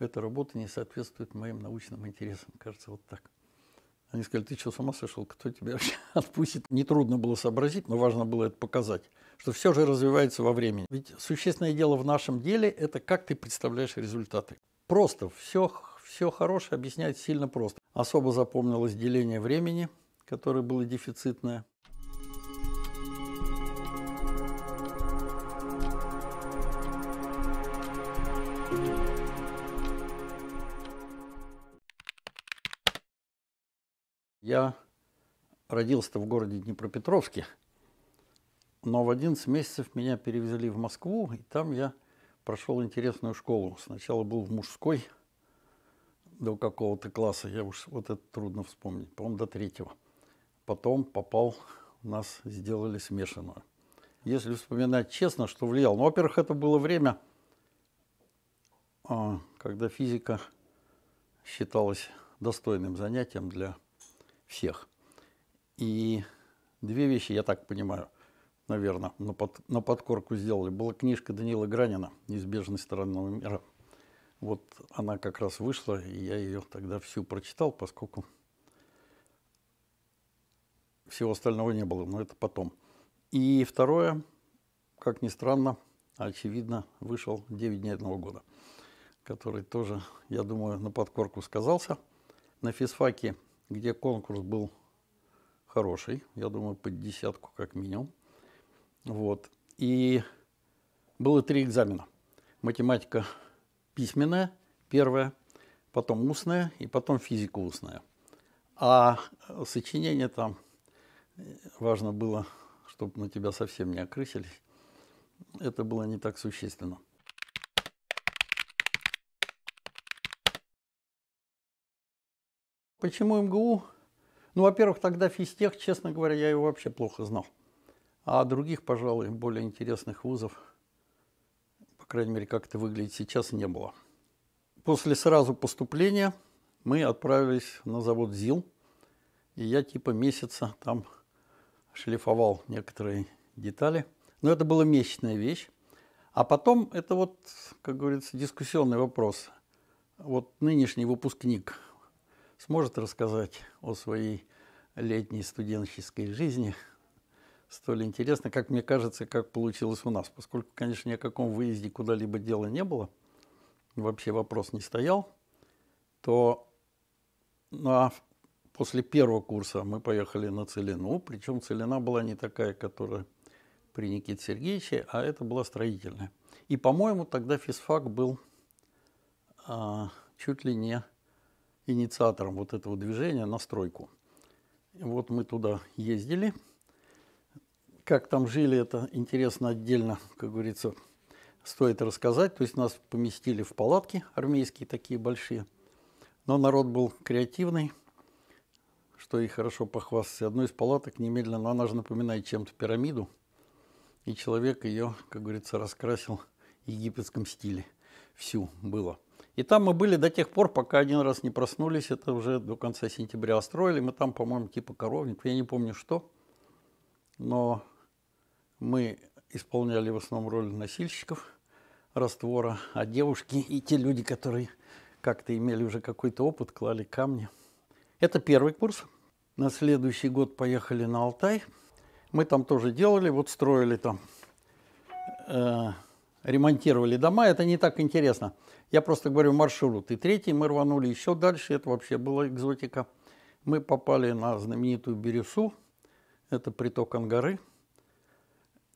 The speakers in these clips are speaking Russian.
Эта работа не соответствует моим научным интересам, кажется, вот так. Они сказали, ты что, с ума сошел? Кто тебя вообще отпустит? Нетрудно было сообразить, но важно было это показать, что все же развивается во времени. Ведь существенное дело в нашем деле – это как ты представляешь результаты. Просто все, все хорошее объяснять сильно просто. Особо запомнилось деление времени – которая была дефицитная. Я родился в городе Днепропетровске, но в 11 месяцев меня перевезли в Москву, и там я прошел интересную школу. Сначала был в мужской до какого-то класса, я уж вот это трудно вспомнить, по-моему, до третьего – потом попал, у нас сделали смешанную. Если вспоминать честно, что влиял. Ну, во-первых, это было время, а, когда физика считалась достойным занятием для всех. И две вещи, я так понимаю, наверное, на, под, на подкорку сделали. Была книжка Данила Гранина «Неизбежность странного мира». Вот она как раз вышла, и я ее тогда всю прочитал, поскольку всего остального не было, но это потом. И второе, как ни странно, очевидно, вышел «Девять дней одного года», который тоже, я думаю, на подкорку сказался. На физфаке, где конкурс был хороший, я думаю, под десятку как минимум. Вот. И было три экзамена. Математика письменная, первая, потом устная и потом физика устная. А сочинение там важно было, чтобы мы тебя совсем не окрысились, это было не так существенно. Почему МГУ? Ну, во-первых, тогда физтех, честно говоря, я его вообще плохо знал. А других, пожалуй, более интересных вузов, по крайней мере, как это выглядит сейчас, не было. После сразу поступления мы отправились на завод ЗИЛ, и я типа месяца там шлифовал некоторые детали. Но это была месячная вещь. А потом это вот, как говорится, дискуссионный вопрос. Вот нынешний выпускник сможет рассказать о своей летней студенческой жизни, столь интересно, как мне кажется, как получилось у нас. Поскольку, конечно, ни о каком выезде куда-либо дела не было, вообще вопрос не стоял, то на После первого курса мы поехали на Целину, причем Целина была не такая, которая при Никите Сергеевиче, а это была строительная. И, по-моему, тогда физфак был а, чуть ли не инициатором вот этого движения на стройку. И вот мы туда ездили. Как там жили, это интересно отдельно, как говорится, стоит рассказать. То есть нас поместили в палатки армейские такие большие. Но народ был креативный – что и хорошо похвастаться. Одной из палаток немедленно, она же напоминает чем-то пирамиду, и человек ее, как говорится, раскрасил в египетском стиле. Всю было. И там мы были до тех пор, пока один раз не проснулись, это уже до конца сентября строили. Мы там, по-моему, типа коровник, я не помню что, но мы исполняли в основном роль носильщиков раствора, а девушки и те люди, которые как-то имели уже какой-то опыт, клали камни – это первый курс. На следующий год поехали на Алтай. Мы там тоже делали, вот строили там, э, ремонтировали дома. Это не так интересно. Я просто говорю маршрут. И третий мы рванули еще дальше. Это вообще была экзотика. Мы попали на знаменитую Бересу. Это приток Ангары.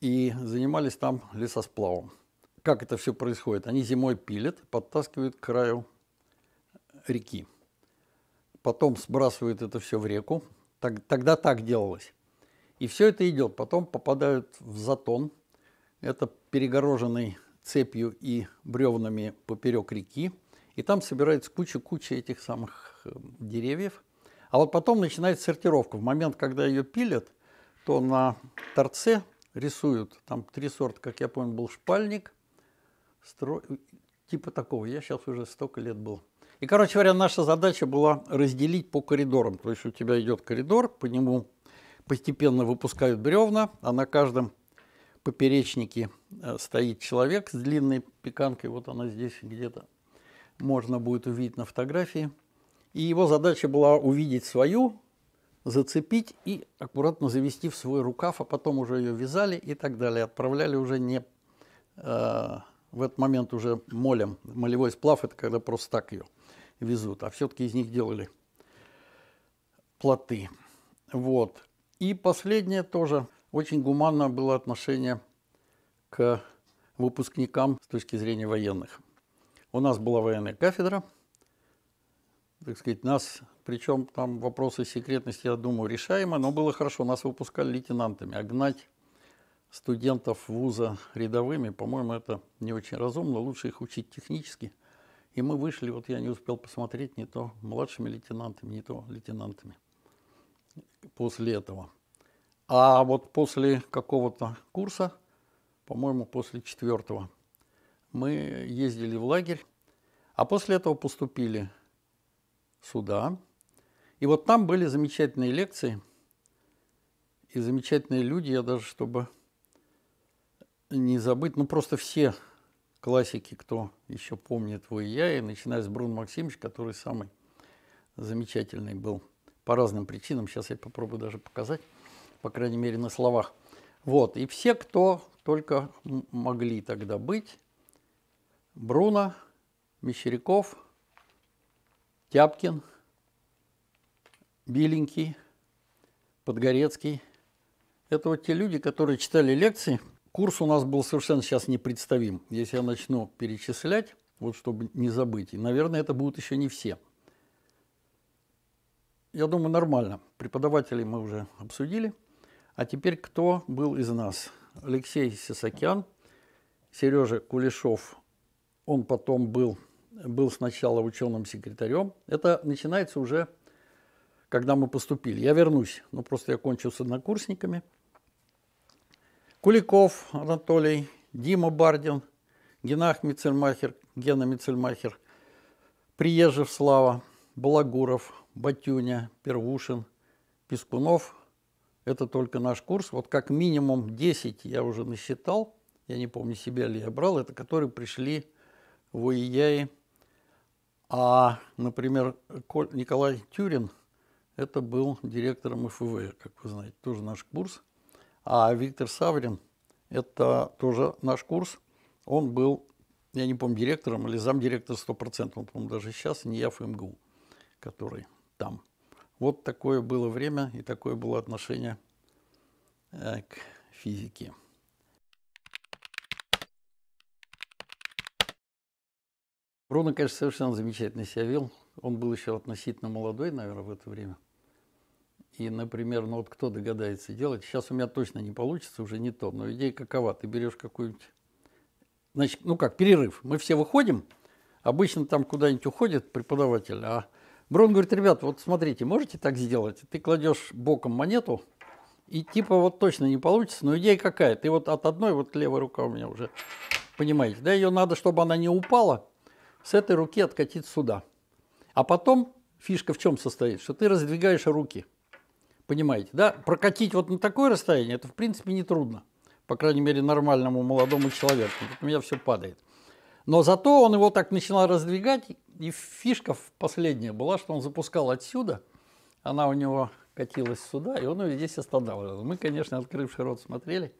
И занимались там лесосплавом. Как это все происходит? Они зимой пилят, подтаскивают к краю реки потом сбрасывают это все в реку. Так, тогда так делалось. И все это идет, потом попадают в затон. Это перегороженный цепью и бревнами поперек реки. И там собирается куча-куча этих самых эм, деревьев. А вот потом начинается сортировка. В момент, когда ее пилят, то на торце рисуют, там три сорта, как я помню, был шпальник, стро... типа такого. Я сейчас уже столько лет был – и, короче говоря, наша задача была разделить по коридорам. То есть у тебя идет коридор, по нему постепенно выпускают бревна, а на каждом поперечнике э, стоит человек с длинной пеканкой. Вот она здесь где-то можно будет увидеть на фотографии. И его задача была увидеть свою, зацепить и аккуратно завести в свой рукав, а потом уже ее вязали и так далее. Отправляли уже не э, в этот момент уже молем. Молевой сплав – это когда просто так ее везут, а все-таки из них делали плоты. Вот. И последнее тоже. Очень гуманно было отношение к выпускникам с точки зрения военных. У нас была военная кафедра, так сказать, нас, причем там вопросы секретности, я думаю, решаемо, но было хорошо, нас выпускали лейтенантами, а гнать студентов вуза рядовыми, по-моему, это не очень разумно, лучше их учить технически – и мы вышли, вот я не успел посмотреть, не то младшими лейтенантами, не то лейтенантами после этого. А вот после какого-то курса, по-моему, после четвертого, мы ездили в лагерь, а после этого поступили сюда. И вот там были замечательные лекции и замечательные люди, я даже, чтобы не забыть, ну просто все классики, кто еще помнит «Вы и я», и начиная с Бруно Максимовича, который самый замечательный был по разным причинам. Сейчас я попробую даже показать, по крайней мере, на словах. Вот, и все, кто только могли тогда быть, Бруно, Мещеряков, Тяпкин, Беленький, Подгорецкий. Это вот те люди, которые читали лекции – Курс у нас был совершенно сейчас непредставим. Если я начну перечислять, вот чтобы не забыть, и, наверное, это будут еще не все. Я думаю, нормально. Преподавателей мы уже обсудили. А теперь кто был из нас? Алексей Сисакян, Сережа Кулешов. Он потом был, был сначала ученым секретарем. Это начинается уже, когда мы поступили. Я вернусь, но ну, просто я кончу с однокурсниками – Куликов Анатолий, Дима Бардин, Генах Мицельмахер, Гена Мицельмахер, Приезжев Слава, Балагуров, Батюня, Первушин, Пискунов. Это только наш курс. Вот как минимум 10 я уже насчитал. Я не помню, себя ли я брал. Это которые пришли в УИЯИ. А, например, Николай Тюрин, это был директором ФВ, э, как вы знаете, тоже наш курс – а Виктор Саврин, это тоже наш курс, он был, я не помню, директором или замдиректора 100%, он, по-моему, даже сейчас, не я в а который там. Вот такое было время и такое было отношение э, к физике. Руна, конечно, совершенно замечательно себя вел. Он был еще относительно молодой, наверное, в это время и, например, ну вот кто догадается делать, сейчас у меня точно не получится, уже не то, но идея какова, ты берешь какую-нибудь, значит, ну как, перерыв, мы все выходим, обычно там куда-нибудь уходит преподаватель, а Брон говорит, ребят, вот смотрите, можете так сделать? Ты кладешь боком монету, и типа вот точно не получится, но идея какая? Ты вот от одной, вот левая рука у меня уже, понимаете, да, ее надо, чтобы она не упала, с этой руки откатить сюда. А потом фишка в чем состоит? Что ты раздвигаешь руки – Понимаете, да? Прокатить вот на такое расстояние, это в принципе нетрудно. По крайней мере, нормальному молодому человеку. Тут у меня все падает. Но зато он его так начинал раздвигать, и фишка последняя была, что он запускал отсюда, она у него катилась сюда, и он ее здесь останавливал. Мы, конечно, открывший рот смотрели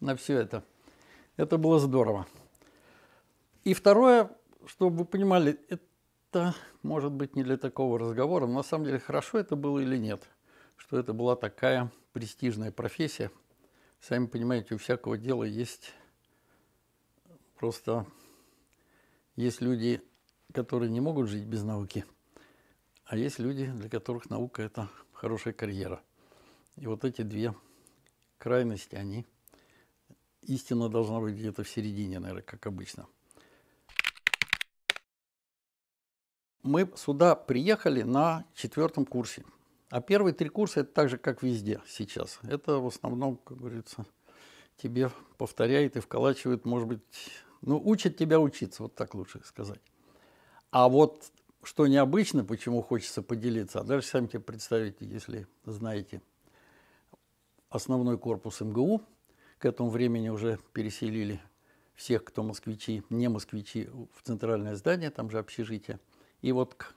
на все это. Это было здорово. И второе, чтобы вы понимали, это может быть не для такого разговора, но на самом деле хорошо это было или нет – что это была такая престижная профессия. Сами понимаете, у всякого дела есть просто есть люди, которые не могут жить без науки, а есть люди, для которых наука – это хорошая карьера. И вот эти две крайности, они истина должна быть где-то в середине, наверное, как обычно. Мы сюда приехали на четвертом курсе – а первые три курса это так же, как везде сейчас. Это в основном, как говорится, тебе повторяет и вколачивает, может быть, ну, учат тебя учиться, вот так лучше сказать. А вот что необычно, почему хочется поделиться, а даже сами тебе представите, если знаете основной корпус МГУ, к этому времени уже переселили всех, кто москвичи, не москвичи, в центральное здание, там же общежитие. И вот к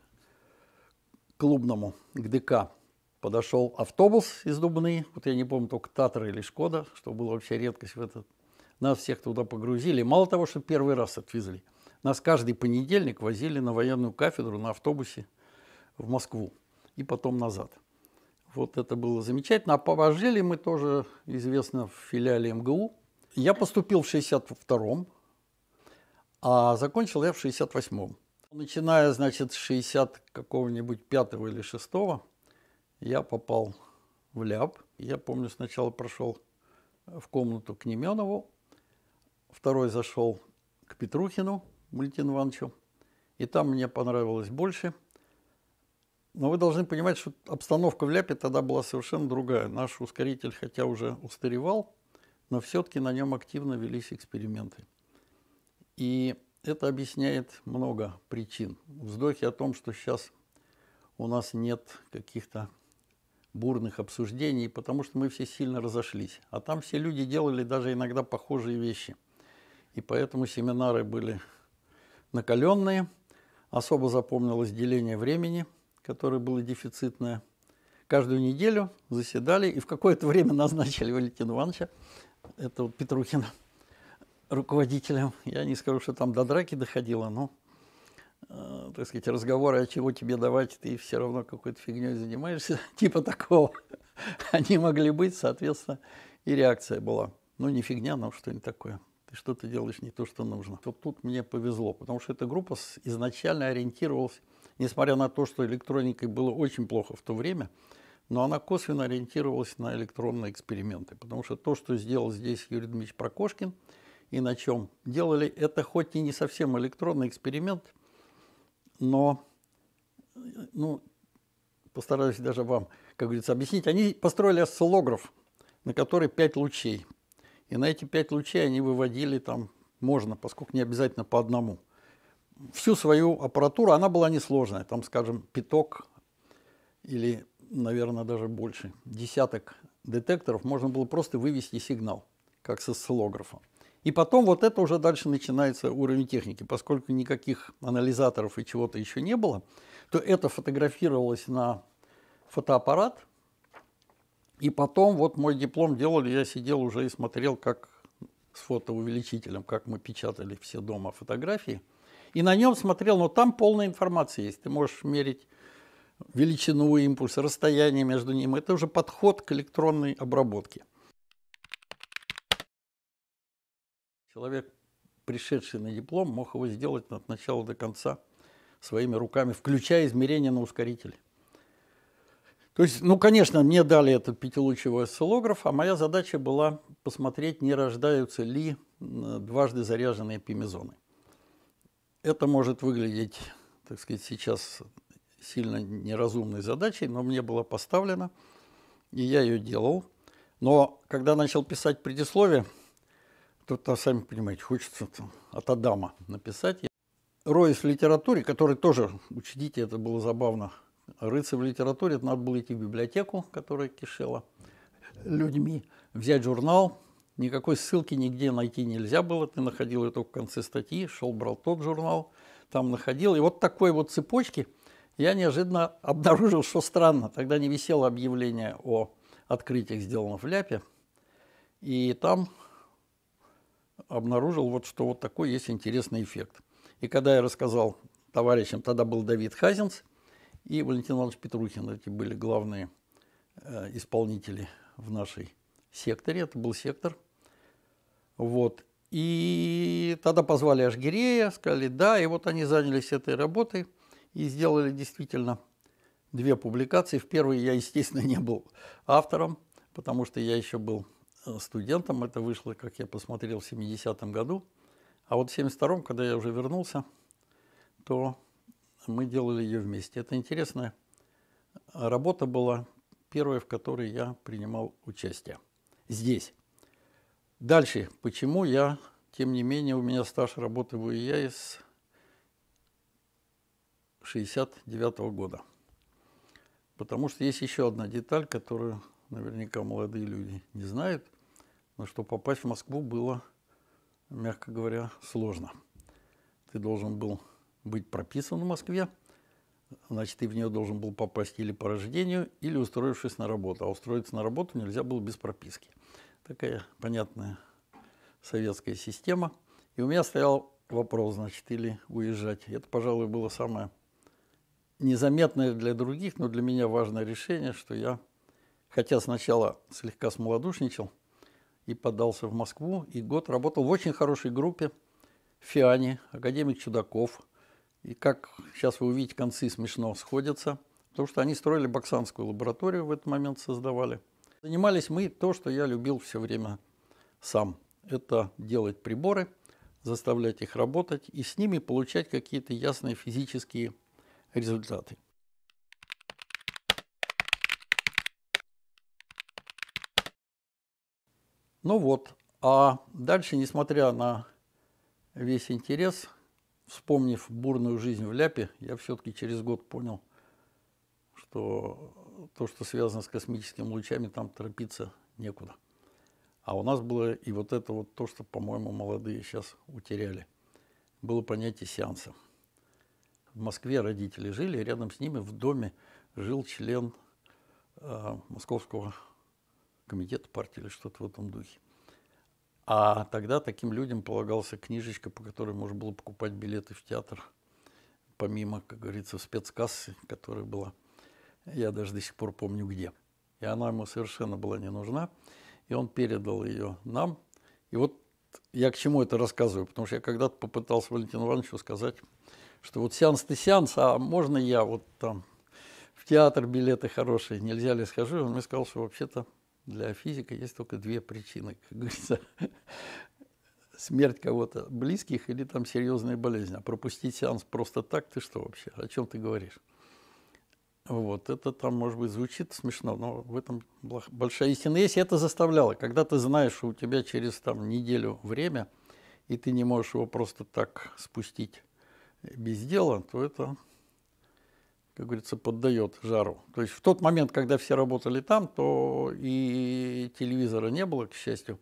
клубному, к ДК, подошел автобус из Дубны, вот я не помню, только Татра или Шкода, что было вообще редкость в этот. Нас всех туда погрузили. Мало того, что первый раз отвезли, нас каждый понедельник возили на военную кафедру на автобусе в Москву и потом назад. Вот это было замечательно. А пожили мы тоже, известно, в филиале МГУ. Я поступил в 62-м, а закончил я в 68-м. Начиная, значит, с 60 какого-нибудь 5 или 6 я попал в ляп. Я помню, сначала прошел в комнату к Неменову, второй зашел к Петрухину Мультин Ивановичу, и там мне понравилось больше. Но вы должны понимать, что обстановка в ляпе тогда была совершенно другая. Наш ускоритель, хотя уже устаревал, но все-таки на нем активно велись эксперименты. И это объясняет много причин. Вздохи о том, что сейчас у нас нет каких-то бурных обсуждений, потому что мы все сильно разошлись. А там все люди делали даже иногда похожие вещи. И поэтому семинары были накаленные. Особо запомнилось деление времени, которое было дефицитное. Каждую неделю заседали и в какое-то время назначили Валентина Ивановича, это вот Петрухина, руководителем. Я не скажу, что там до драки доходило, но Э, так сказать, разговоры, а чего тебе давать, ты все равно какой-то фигней занимаешься, типа такого, они могли быть, соответственно, и реакция была. Ну, не фигня, но что-нибудь такое. Ты что-то делаешь не то, что нужно. Вот тут мне повезло, потому что эта группа изначально ориентировалась, несмотря на то, что электроникой было очень плохо в то время, но она косвенно ориентировалась на электронные эксперименты, потому что то, что сделал здесь Юрий Дмитриевич Прокошкин, и на чем делали, это хоть и не совсем электронный эксперимент, но ну, постараюсь даже вам, как говорится, объяснить. Они построили осциллограф, на который пять лучей. И на эти пять лучей они выводили там, можно, поскольку не обязательно по одному. Всю свою аппаратуру, она была несложная. Там, скажем, пяток или, наверное, даже больше, десяток детекторов можно было просто вывести сигнал, как с осциллографа. И потом вот это уже дальше начинается уровень техники. Поскольку никаких анализаторов и чего-то еще не было, то это фотографировалось на фотоаппарат. И потом вот мой диплом делали, я сидел уже и смотрел, как с фотоувеличителем, как мы печатали все дома фотографии. И на нем смотрел, но там полная информация есть. Ты можешь мерить величину импульса, расстояние между ним. Это уже подход к электронной обработке. Человек, пришедший на диплом, мог его сделать от начала до конца своими руками, включая измерения на ускорителе. То есть, ну, конечно, мне дали этот пятилучевой осциллограф, а моя задача была посмотреть, не рождаются ли э, дважды заряженные пимезоны. Это может выглядеть, так сказать, сейчас сильно неразумной задачей, но мне была поставлена, и я ее делал. Но когда начал писать предисловие, Тут, а, сами понимаете, хочется там, от Адама написать. Роясь в литературе, который тоже, учтите, это было забавно, рыться в литературе, это надо было идти в библиотеку, которая кишела людьми, взять журнал, никакой ссылки нигде найти нельзя было, ты находил ее только в конце статьи, шел, брал тот журнал, там находил. И вот такой вот цепочки я неожиданно обнаружил, что странно, тогда не висело объявление о открытиях, сделанных в Ляпе, и там обнаружил, вот, что вот такой есть интересный эффект. И когда я рассказал товарищам, тогда был Давид Хазинс и Валентин Иванович Петрухин, эти были главные э, исполнители в нашей секторе, это был сектор. Вот. И тогда позвали Ашгирея, сказали «да», и вот они занялись этой работой и сделали действительно две публикации. В первой я, естественно, не был автором, потому что я еще был Э, студентом. Это вышло, как я посмотрел, в 70-м году. А вот в 72-м, когда я уже вернулся, то мы делали ее вместе. Это интересная работа была, первая, в которой я принимал участие здесь. Дальше, почему я, тем не менее, у меня стаж работы в ИИА из 69 -го года. Потому что есть еще одна деталь, которую наверняка молодые люди не знают – но ну, чтобы попасть в Москву было, мягко говоря, сложно. Ты должен был быть прописан в Москве, значит, ты в нее должен был попасть или по рождению, или устроившись на работу. А устроиться на работу нельзя было без прописки. Такая понятная советская система. И у меня стоял вопрос, значит, или уезжать. Это, пожалуй, было самое незаметное для других, но для меня важное решение, что я, хотя сначала слегка смолодушничал, и подался в Москву, и год работал в очень хорошей группе Фиани, академик Чудаков. И как сейчас вы увидите, концы смешно сходятся, потому что они строили боксанскую лабораторию в этот момент создавали. Занимались мы то, что я любил все время сам. Это делать приборы, заставлять их работать и с ними получать какие-то ясные физические результаты. Ну вот, а дальше, несмотря на весь интерес, вспомнив бурную жизнь в Ляпе, я все-таки через год понял, что то, что связано с космическими лучами, там торопиться некуда. А у нас было и вот это вот то, что, по-моему, молодые сейчас утеряли. Было понятие сеанса. В Москве родители жили, рядом с ними в доме жил член э, Московского комитета партии или что-то в этом духе. А тогда таким людям полагался книжечка, по которой можно было покупать билеты в театр, помимо, как говорится, спецкассы, которая была, я даже до сих пор помню где. И она ему совершенно была не нужна, и он передал ее нам. И вот я к чему это рассказываю, потому что я когда-то попытался Валентину Ивановичу сказать, что вот сеанс то сеанс, а можно я вот там в театр билеты хорошие, нельзя ли схожу? Он мне сказал, что вообще-то для физика есть только две причины, как говорится. Смерть кого-то близких или там серьезная болезнь. А пропустить сеанс просто так, ты что вообще? О чем ты говоришь? Вот, это там, может быть, звучит смешно, но в этом большая истина есть, и это заставляло. Когда ты знаешь, что у тебя через там неделю время, и ты не можешь его просто так спустить без дела, то это как говорится, поддает жару. То есть в тот момент, когда все работали там, то и телевизора не было, к счастью,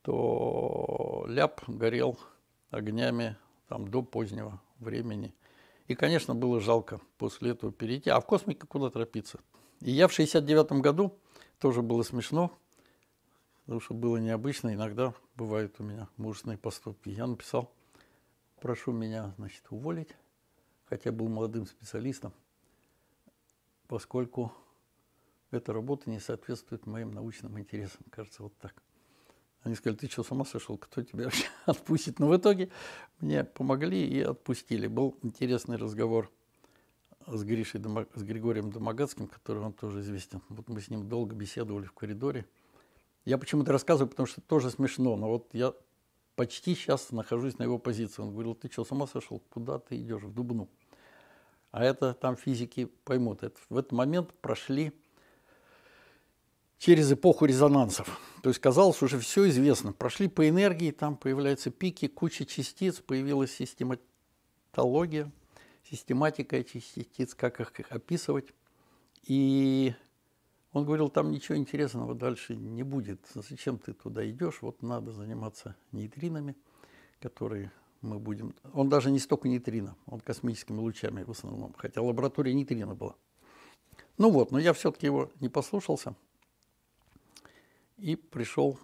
то ляп горел огнями там до позднего времени. И, конечно, было жалко после этого перейти. А в космике куда торопиться? И я в 69 году, тоже было смешно, потому что было необычно, иногда бывают у меня мужественные поступки. Я написал, прошу меня, значит, уволить, хотя был молодым специалистом поскольку эта работа не соответствует моим научным интересам. Кажется, вот так. Они сказали, ты что, с ума сошел? Кто тебя вообще отпустит? Но в итоге мне помогли и отпустили. Был интересный разговор с, Гришей, с Григорием Домогацким, который он тоже известен. Вот мы с ним долго беседовали в коридоре. Я почему-то рассказываю, потому что тоже смешно, но вот я почти сейчас нахожусь на его позиции. Он говорил, ты что, с ума сошел? Куда ты идешь? В Дубну а это там физики поймут. Это, в этот момент прошли через эпоху резонансов. То есть казалось, уже все известно. Прошли по энергии, там появляются пики, куча частиц, появилась систематология, систематика этих частиц, как их описывать. И он говорил, там ничего интересного дальше не будет. Зачем ты туда идешь? Вот надо заниматься нейтринами, которые мы будем... Он даже не столько нейтрино, он космическими лучами в основном, хотя лаборатория нейтрино была. Ну вот, но я все-таки его не послушался и пришел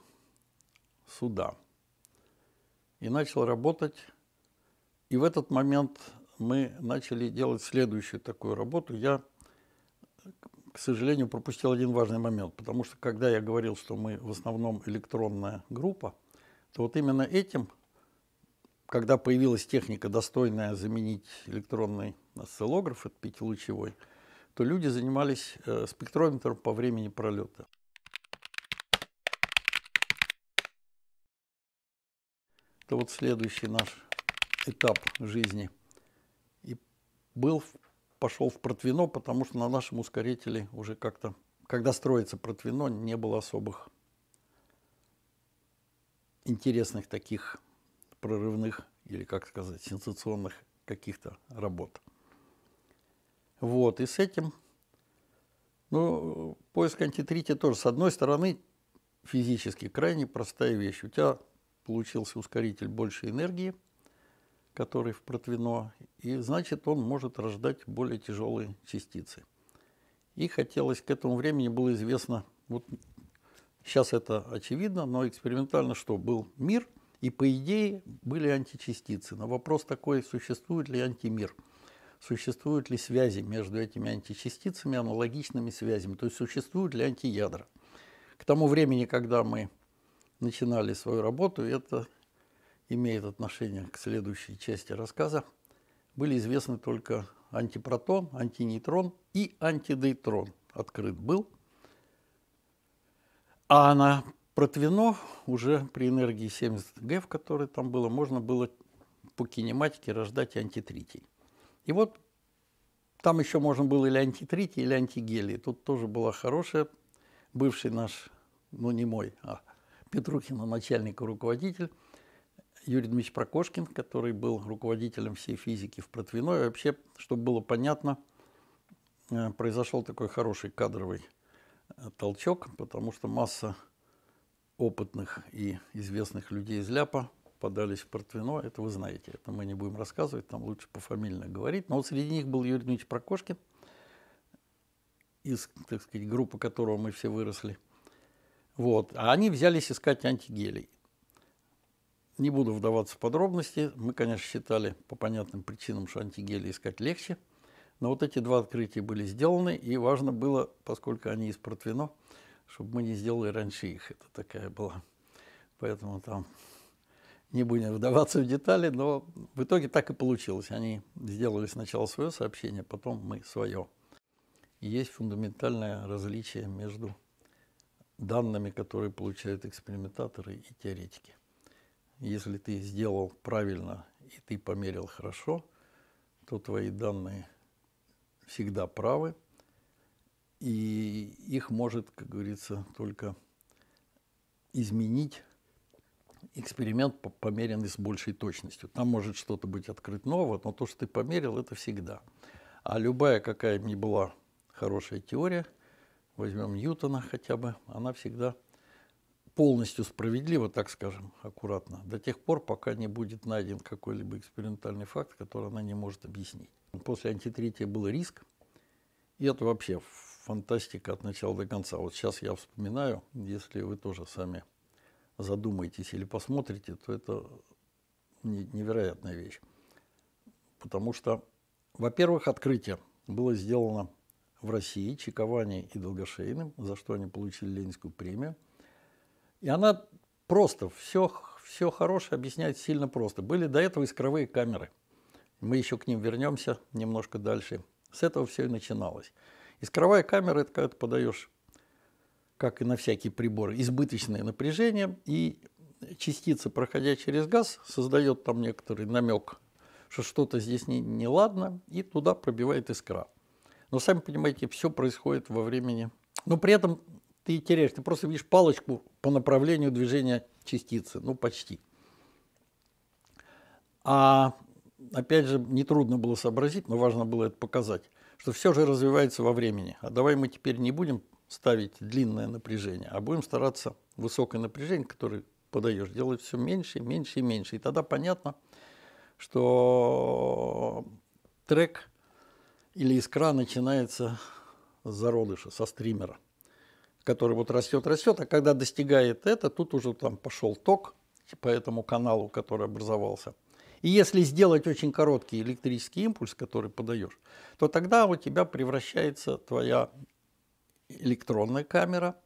сюда. И начал работать. И в этот момент мы начали делать следующую такую работу. Я, к сожалению, пропустил один важный момент, потому что когда я говорил, что мы в основном электронная группа, то вот именно этим когда появилась техника, достойная заменить электронный осциллограф, это пятилучевой, то люди занимались э, спектрометром по времени пролета. Это вот следующий наш этап жизни. И был, пошел в протвино, потому что на нашем ускорителе уже как-то, когда строится протвино, не было особых интересных таких прорывных или, как сказать, сенсационных каких-то работ. Вот, и с этим, ну, поиск антитрития тоже, с одной стороны, физически крайне простая вещь. У тебя получился ускоритель больше энергии, который в протвино, и значит, он может рождать более тяжелые частицы. И хотелось, к этому времени было известно, вот сейчас это очевидно, но экспериментально что? Был мир – и по идее были античастицы. Но вопрос такой, существует ли антимир? Существуют ли связи между этими античастицами, аналогичными связями? То есть существуют ли антиядра? К тому времени, когда мы начинали свою работу, это имеет отношение к следующей части рассказа, были известны только антипротон, антинейтрон и антидейтрон открыт был. А на Протвино уже при энергии 70 ГЭВ, которая там было, можно было по кинематике рождать антитритий. И вот там еще можно было или антитритий, или антигелий. Тут тоже была хорошая, бывший наш, ну не мой, а Петрухина, начальник и руководитель, Юрий Дмитриевич Прокошкин, который был руководителем всей физики в Протвино. И вообще, чтобы было понятно, э, произошел такой хороший кадровый э, толчок, потому что масса опытных и известных людей из Ляпа подались в Портвино, это вы знаете, это мы не будем рассказывать, там лучше пофамильно говорить. Но вот среди них был Юрий Дмитриевич Прокошкин, из, так сказать, группы которого мы все выросли. Вот. А они взялись искать антигелий. Не буду вдаваться в подробности. Мы, конечно, считали по понятным причинам, что антигелий искать легче. Но вот эти два открытия были сделаны, и важно было, поскольку они из Портвино, чтобы мы не сделали раньше их. Это такая была. Поэтому там не будем вдаваться в детали, но в итоге так и получилось. Они сделали сначала свое сообщение, потом мы свое. есть фундаментальное различие между данными, которые получают экспериментаторы и теоретики. Если ты сделал правильно и ты померил хорошо, то твои данные всегда правы – и их может, как говорится, только изменить эксперимент, померенный с большей точностью. Там может что-то быть открыть новое, но то, что ты померил, это всегда. А любая, какая ни была хорошая теория, возьмем Ньютона хотя бы, она всегда полностью справедлива, так скажем, аккуратно, до тех пор, пока не будет найден какой-либо экспериментальный факт, который она не может объяснить. После антитрития был риск, и это вообще фантастика от начала до конца. Вот сейчас я вспоминаю, если вы тоже сами задумаетесь или посмотрите, то это невероятная вещь. Потому что, во-первых, открытие было сделано в России Чекованей и Долгошейным, за что они получили Ленинскую премию. И она просто, все, все хорошее объясняет сильно просто. Были до этого искровые камеры. Мы еще к ним вернемся немножко дальше. С этого все и начиналось. Искровая камера – это когда ты подаешь, как и на всякие приборы, избыточное напряжение, и частица, проходя через газ, создает там некоторый намек, что что-то здесь неладно, не, ладно, и туда пробивает искра. Но сами понимаете, все происходит во времени. Но при этом ты теряешь, ты просто видишь палочку по направлению движения частицы, ну почти. А опять же, нетрудно было сообразить, но важно было это показать что все же развивается во времени. А давай мы теперь не будем ставить длинное напряжение, а будем стараться высокое напряжение, которое подаешь, делать все меньше, меньше и меньше. И тогда понятно, что трек или искра начинается с зародыша, со стримера, который вот растет, растет, а когда достигает это, тут уже там пошел ток по этому каналу, который образовался – и если сделать очень короткий электрический импульс, который подаешь, то тогда у тебя превращается твоя электронная камера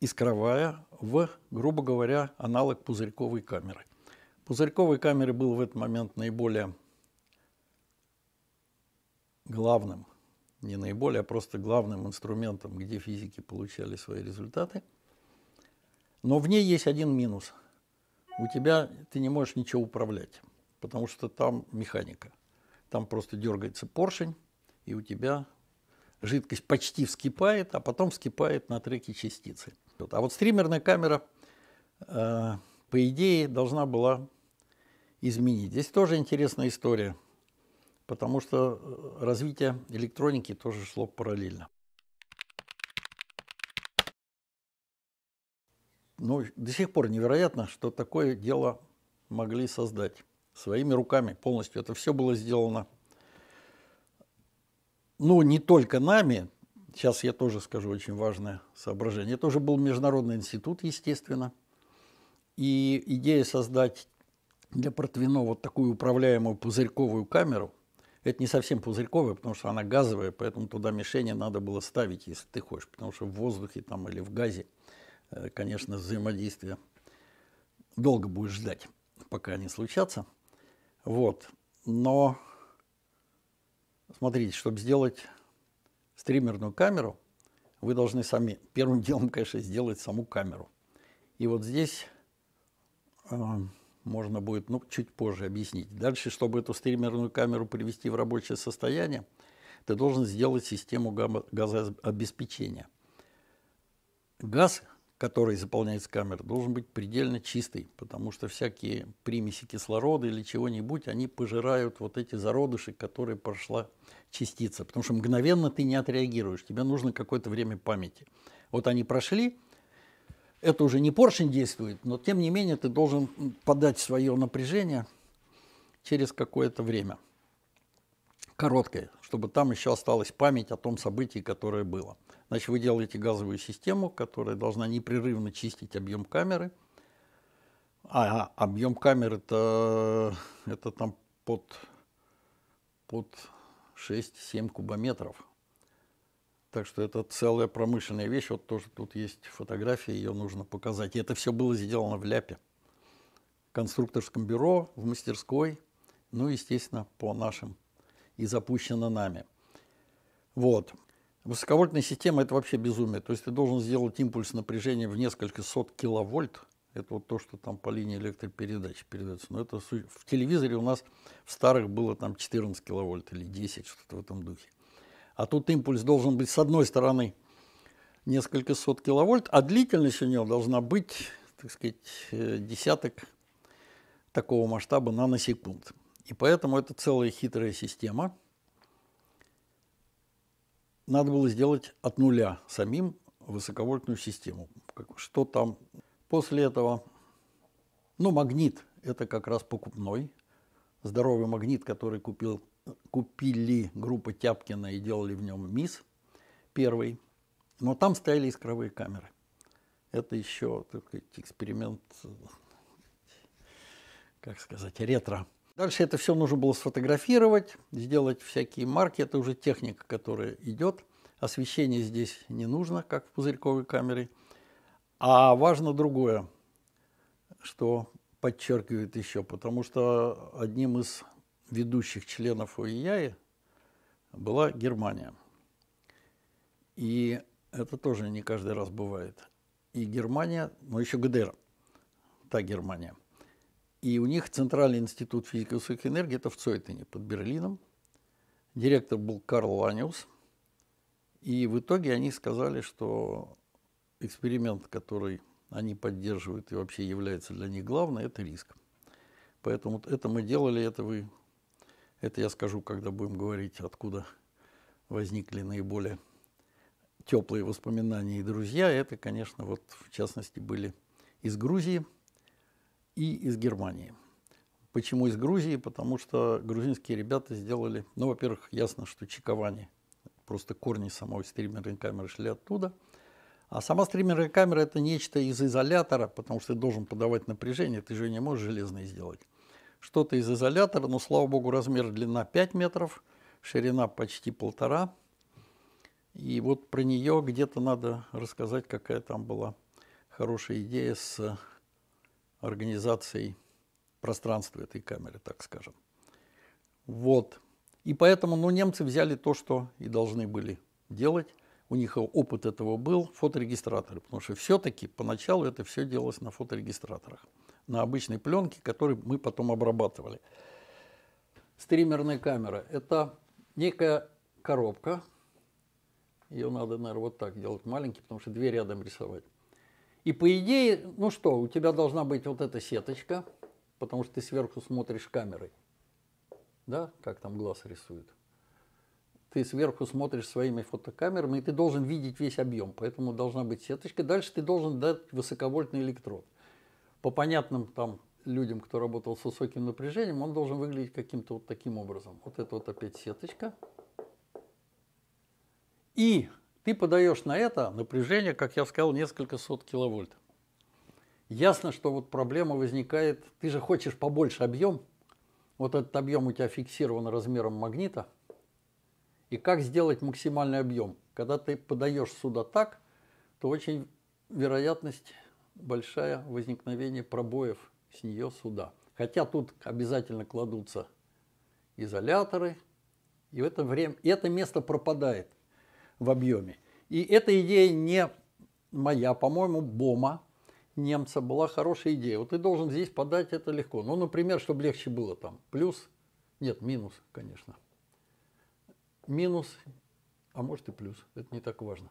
искровая в, грубо говоря, аналог пузырьковой камеры. Пузырьковой камеры был в этот момент наиболее главным, не наиболее, а просто главным инструментом, где физики получали свои результаты. Но в ней есть один минус – у тебя ты не можешь ничего управлять, потому что там механика. Там просто дергается поршень, и у тебя жидкость почти вскипает, а потом вскипает на треке частицы. А вот стримерная камера, э, по идее, должна была изменить. Здесь тоже интересная история, потому что э, развитие электроники тоже шло параллельно. ну, до сих пор невероятно, что такое дело могли создать своими руками полностью. Это все было сделано, ну, не только нами, сейчас я тоже скажу очень важное соображение. Это уже был международный институт, естественно, и идея создать для Протвино вот такую управляемую пузырьковую камеру, это не совсем пузырьковая, потому что она газовая, поэтому туда мишени надо было ставить, если ты хочешь, потому что в воздухе там или в газе – Э, конечно, взаимодействия долго будешь ждать, пока они случатся. Вот. Но смотрите, чтобы сделать стримерную камеру, вы должны сами, первым делом, конечно, сделать саму камеру. И вот здесь э, можно будет, ну, чуть позже объяснить. Дальше, чтобы эту стримерную камеру привести в рабочее состояние, ты должен сделать систему газообеспечения. Газ который заполняется камера, должен быть предельно чистый, потому что всякие примеси кислорода или чего-нибудь, они пожирают вот эти зародыши, которые прошла частица, потому что мгновенно ты не отреагируешь, тебе нужно какое-то время памяти. Вот они прошли, это уже не поршень действует, но тем не менее ты должен подать свое напряжение через какое-то время – короткой, чтобы там еще осталась память о том событии, которое было. Значит, вы делаете газовую систему, которая должна непрерывно чистить объем камеры. А, а объем камеры это, э, это там под, под 6-7 кубометров. Так что это целая промышленная вещь. Вот тоже тут есть фотография, ее нужно показать. И это все было сделано в ляпе. В конструкторском бюро, в мастерской, ну, естественно, по нашим и запущена нами. Вот. Высоковольтная система – это вообще безумие. То есть ты должен сделать импульс напряжения в несколько сот киловольт. Это вот то, что там по линии электропередач передается. Но это в телевизоре у нас в старых было там 14 киловольт или 10, что-то в этом духе. А тут импульс должен быть с одной стороны несколько сот киловольт, а длительность у него должна быть, так сказать, э, десяток такого масштаба наносекунд. И поэтому это целая хитрая система. Надо было сделать от нуля самим высоковольтную систему. Что там? После этого, ну, магнит – это как раз покупной. Здоровый магнит, который купил, купили группа Тяпкина и делали в нем МИС первый. Но там стояли искровые камеры. Это еще, так сказать, эксперимент, как сказать, ретро. Дальше это все нужно было сфотографировать, сделать всякие марки. Это уже техника, которая идет. Освещение здесь не нужно, как в пузырьковой камере. А важно другое, что подчеркивает еще, потому что одним из ведущих членов ОИЯИ была Германия. И это тоже не каждый раз бывает. И Германия, но еще ГДР, та Германия – и у них Центральный институт физики высоких энергий, это в Цойтене, под Берлином. Директор был Карл Ланиус. И в итоге они сказали, что эксперимент, который они поддерживают и вообще является для них главным, это риск. Поэтому это мы делали, это вы, это я скажу, когда будем говорить, откуда возникли наиболее теплые воспоминания и друзья. Это, конечно, вот в частности были из Грузии – и из Германии. Почему из Грузии? Потому что грузинские ребята сделали, ну, во-первых, ясно, что чековани. просто корни самой стримерной камеры шли оттуда. А сама стримерная камера – это нечто из изолятора, потому что ты должен подавать напряжение, ты же не можешь железное сделать. Что-то из изолятора, но, ну, слава богу, размер длина 5 метров, ширина почти полтора. И вот про нее где-то надо рассказать, какая там была хорошая идея с организацией пространства этой камеры, так скажем. Вот. И поэтому ну, немцы взяли то, что и должны были делать. У них опыт этого был, фоторегистраторы, потому что все-таки поначалу это все делалось на фоторегистраторах, на обычной пленке, которую мы потом обрабатывали. Стримерная камера – это некая коробка, ее надо, наверное, вот так делать маленький, потому что две рядом рисовать. И по идее, ну что, у тебя должна быть вот эта сеточка, потому что ты сверху смотришь камерой. Да, как там глаз рисует. Ты сверху смотришь своими фотокамерами, и ты должен видеть весь объем, поэтому должна быть сеточка. Дальше ты должен дать высоковольтный электрод. По понятным там людям, кто работал с высоким напряжением, он должен выглядеть каким-то вот таким образом. Вот это вот опять сеточка. И ты подаешь на это напряжение, как я сказал, несколько сот киловольт. Ясно, что вот проблема возникает, ты же хочешь побольше объем, вот этот объем у тебя фиксирован размером магнита, и как сделать максимальный объем? Когда ты подаешь сюда так, то очень вероятность большая возникновения пробоев с нее сюда. Хотя тут обязательно кладутся изоляторы, и в это время это место пропадает в объеме. И эта идея не моя, по-моему, Бома, немца, была хорошая идея. Вот ты должен здесь подать это легко. Ну, например, чтобы легче было там. Плюс, нет, минус, конечно. Минус, а может и плюс, это не так важно.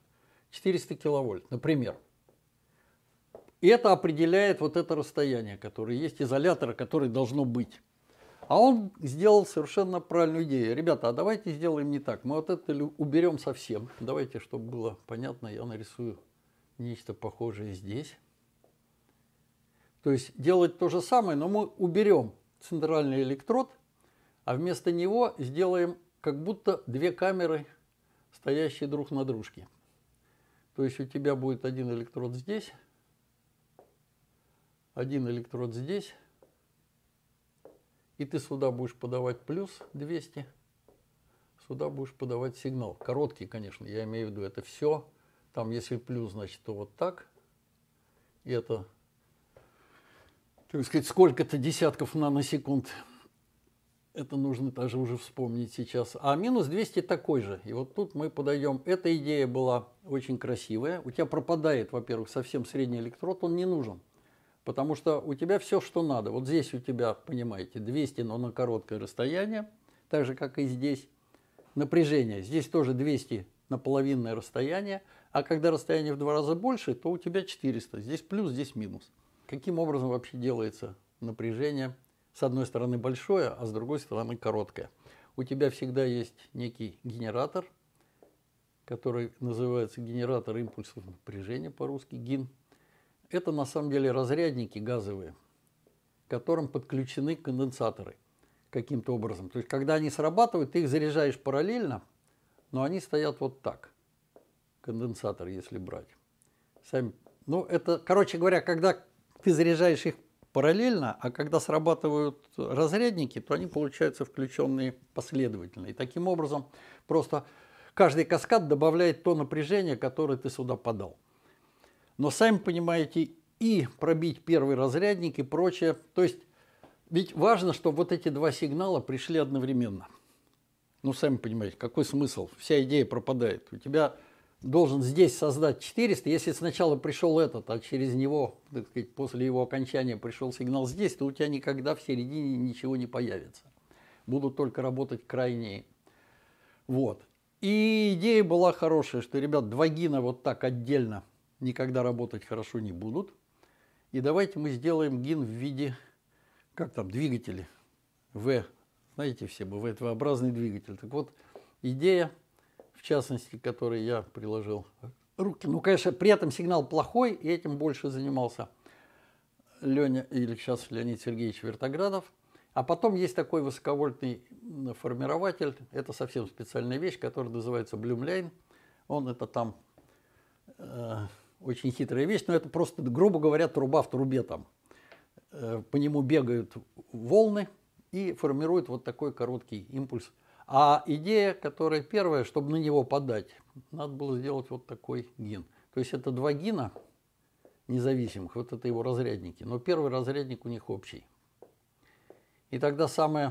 400 киловольт, например. И это определяет вот это расстояние, которое есть, изолятора, который должно быть. А он сделал совершенно правильную идею. Ребята, а давайте сделаем не так. Мы вот это уберем совсем. Давайте, чтобы было понятно, я нарисую нечто похожее здесь. То есть делать то же самое, но мы уберем центральный электрод, а вместо него сделаем как будто две камеры, стоящие друг на дружке. То есть у тебя будет один электрод здесь, один электрод здесь, и ты сюда будешь подавать плюс 200, сюда будешь подавать сигнал. Короткий, конечно, я имею в виду это все. Там если плюс, значит, то вот так. И это, так сказать, сколько-то десятков наносекунд. Это нужно даже уже вспомнить сейчас. А минус 200 такой же. И вот тут мы подаем. Эта идея была очень красивая. У тебя пропадает, во-первых, совсем средний электрод, он не нужен. Потому что у тебя все, что надо. Вот здесь у тебя, понимаете, 200, но на короткое расстояние, так же, как и здесь. Напряжение. Здесь тоже 200 на половинное расстояние. А когда расстояние в два раза больше, то у тебя 400. Здесь плюс, здесь минус. Каким образом вообще делается напряжение? С одной стороны большое, а с другой стороны короткое. У тебя всегда есть некий генератор, который называется генератор импульсов напряжения по-русски, ГИН. Это на самом деле разрядники газовые, к которым подключены конденсаторы каким-то образом. То есть, когда они срабатывают, ты их заряжаешь параллельно, но они стоят вот так. Конденсатор, если брать. Сами, ну, это, короче говоря, когда ты заряжаешь их параллельно, а когда срабатывают разрядники, то они получаются включенные последовательно. И таким образом просто каждый каскад добавляет то напряжение, которое ты сюда подал. Но сами понимаете, и пробить первый разрядник и прочее. То есть, ведь важно, чтобы вот эти два сигнала пришли одновременно. Ну, сами понимаете, какой смысл? Вся идея пропадает. У тебя должен здесь создать 400. Если сначала пришел этот, а через него, так сказать, после его окончания пришел сигнал здесь, то у тебя никогда в середине ничего не появится. Будут только работать крайние. Вот. И идея была хорошая, что, ребят, два гина вот так отдельно – никогда работать хорошо не будут. И давайте мы сделаем гин в виде, как там, двигателя В. Знаете все, бывает V-образный двигатель. Так вот, идея, в частности, которой я приложил руки. Ну, конечно, при этом сигнал плохой, и этим больше занимался Леня, или сейчас Леонид Сергеевич Вертоградов. А потом есть такой высоковольтный формирователь, это совсем специальная вещь, которая называется Блюмляйн Он это там э, очень хитрая вещь, но это просто, грубо говоря, труба в трубе там. Э, по нему бегают волны и формируют вот такой короткий импульс. А идея, которая первая, чтобы на него подать, надо было сделать вот такой гин. То есть это два гина независимых, вот это его разрядники. Но первый разрядник у них общий. И тогда самый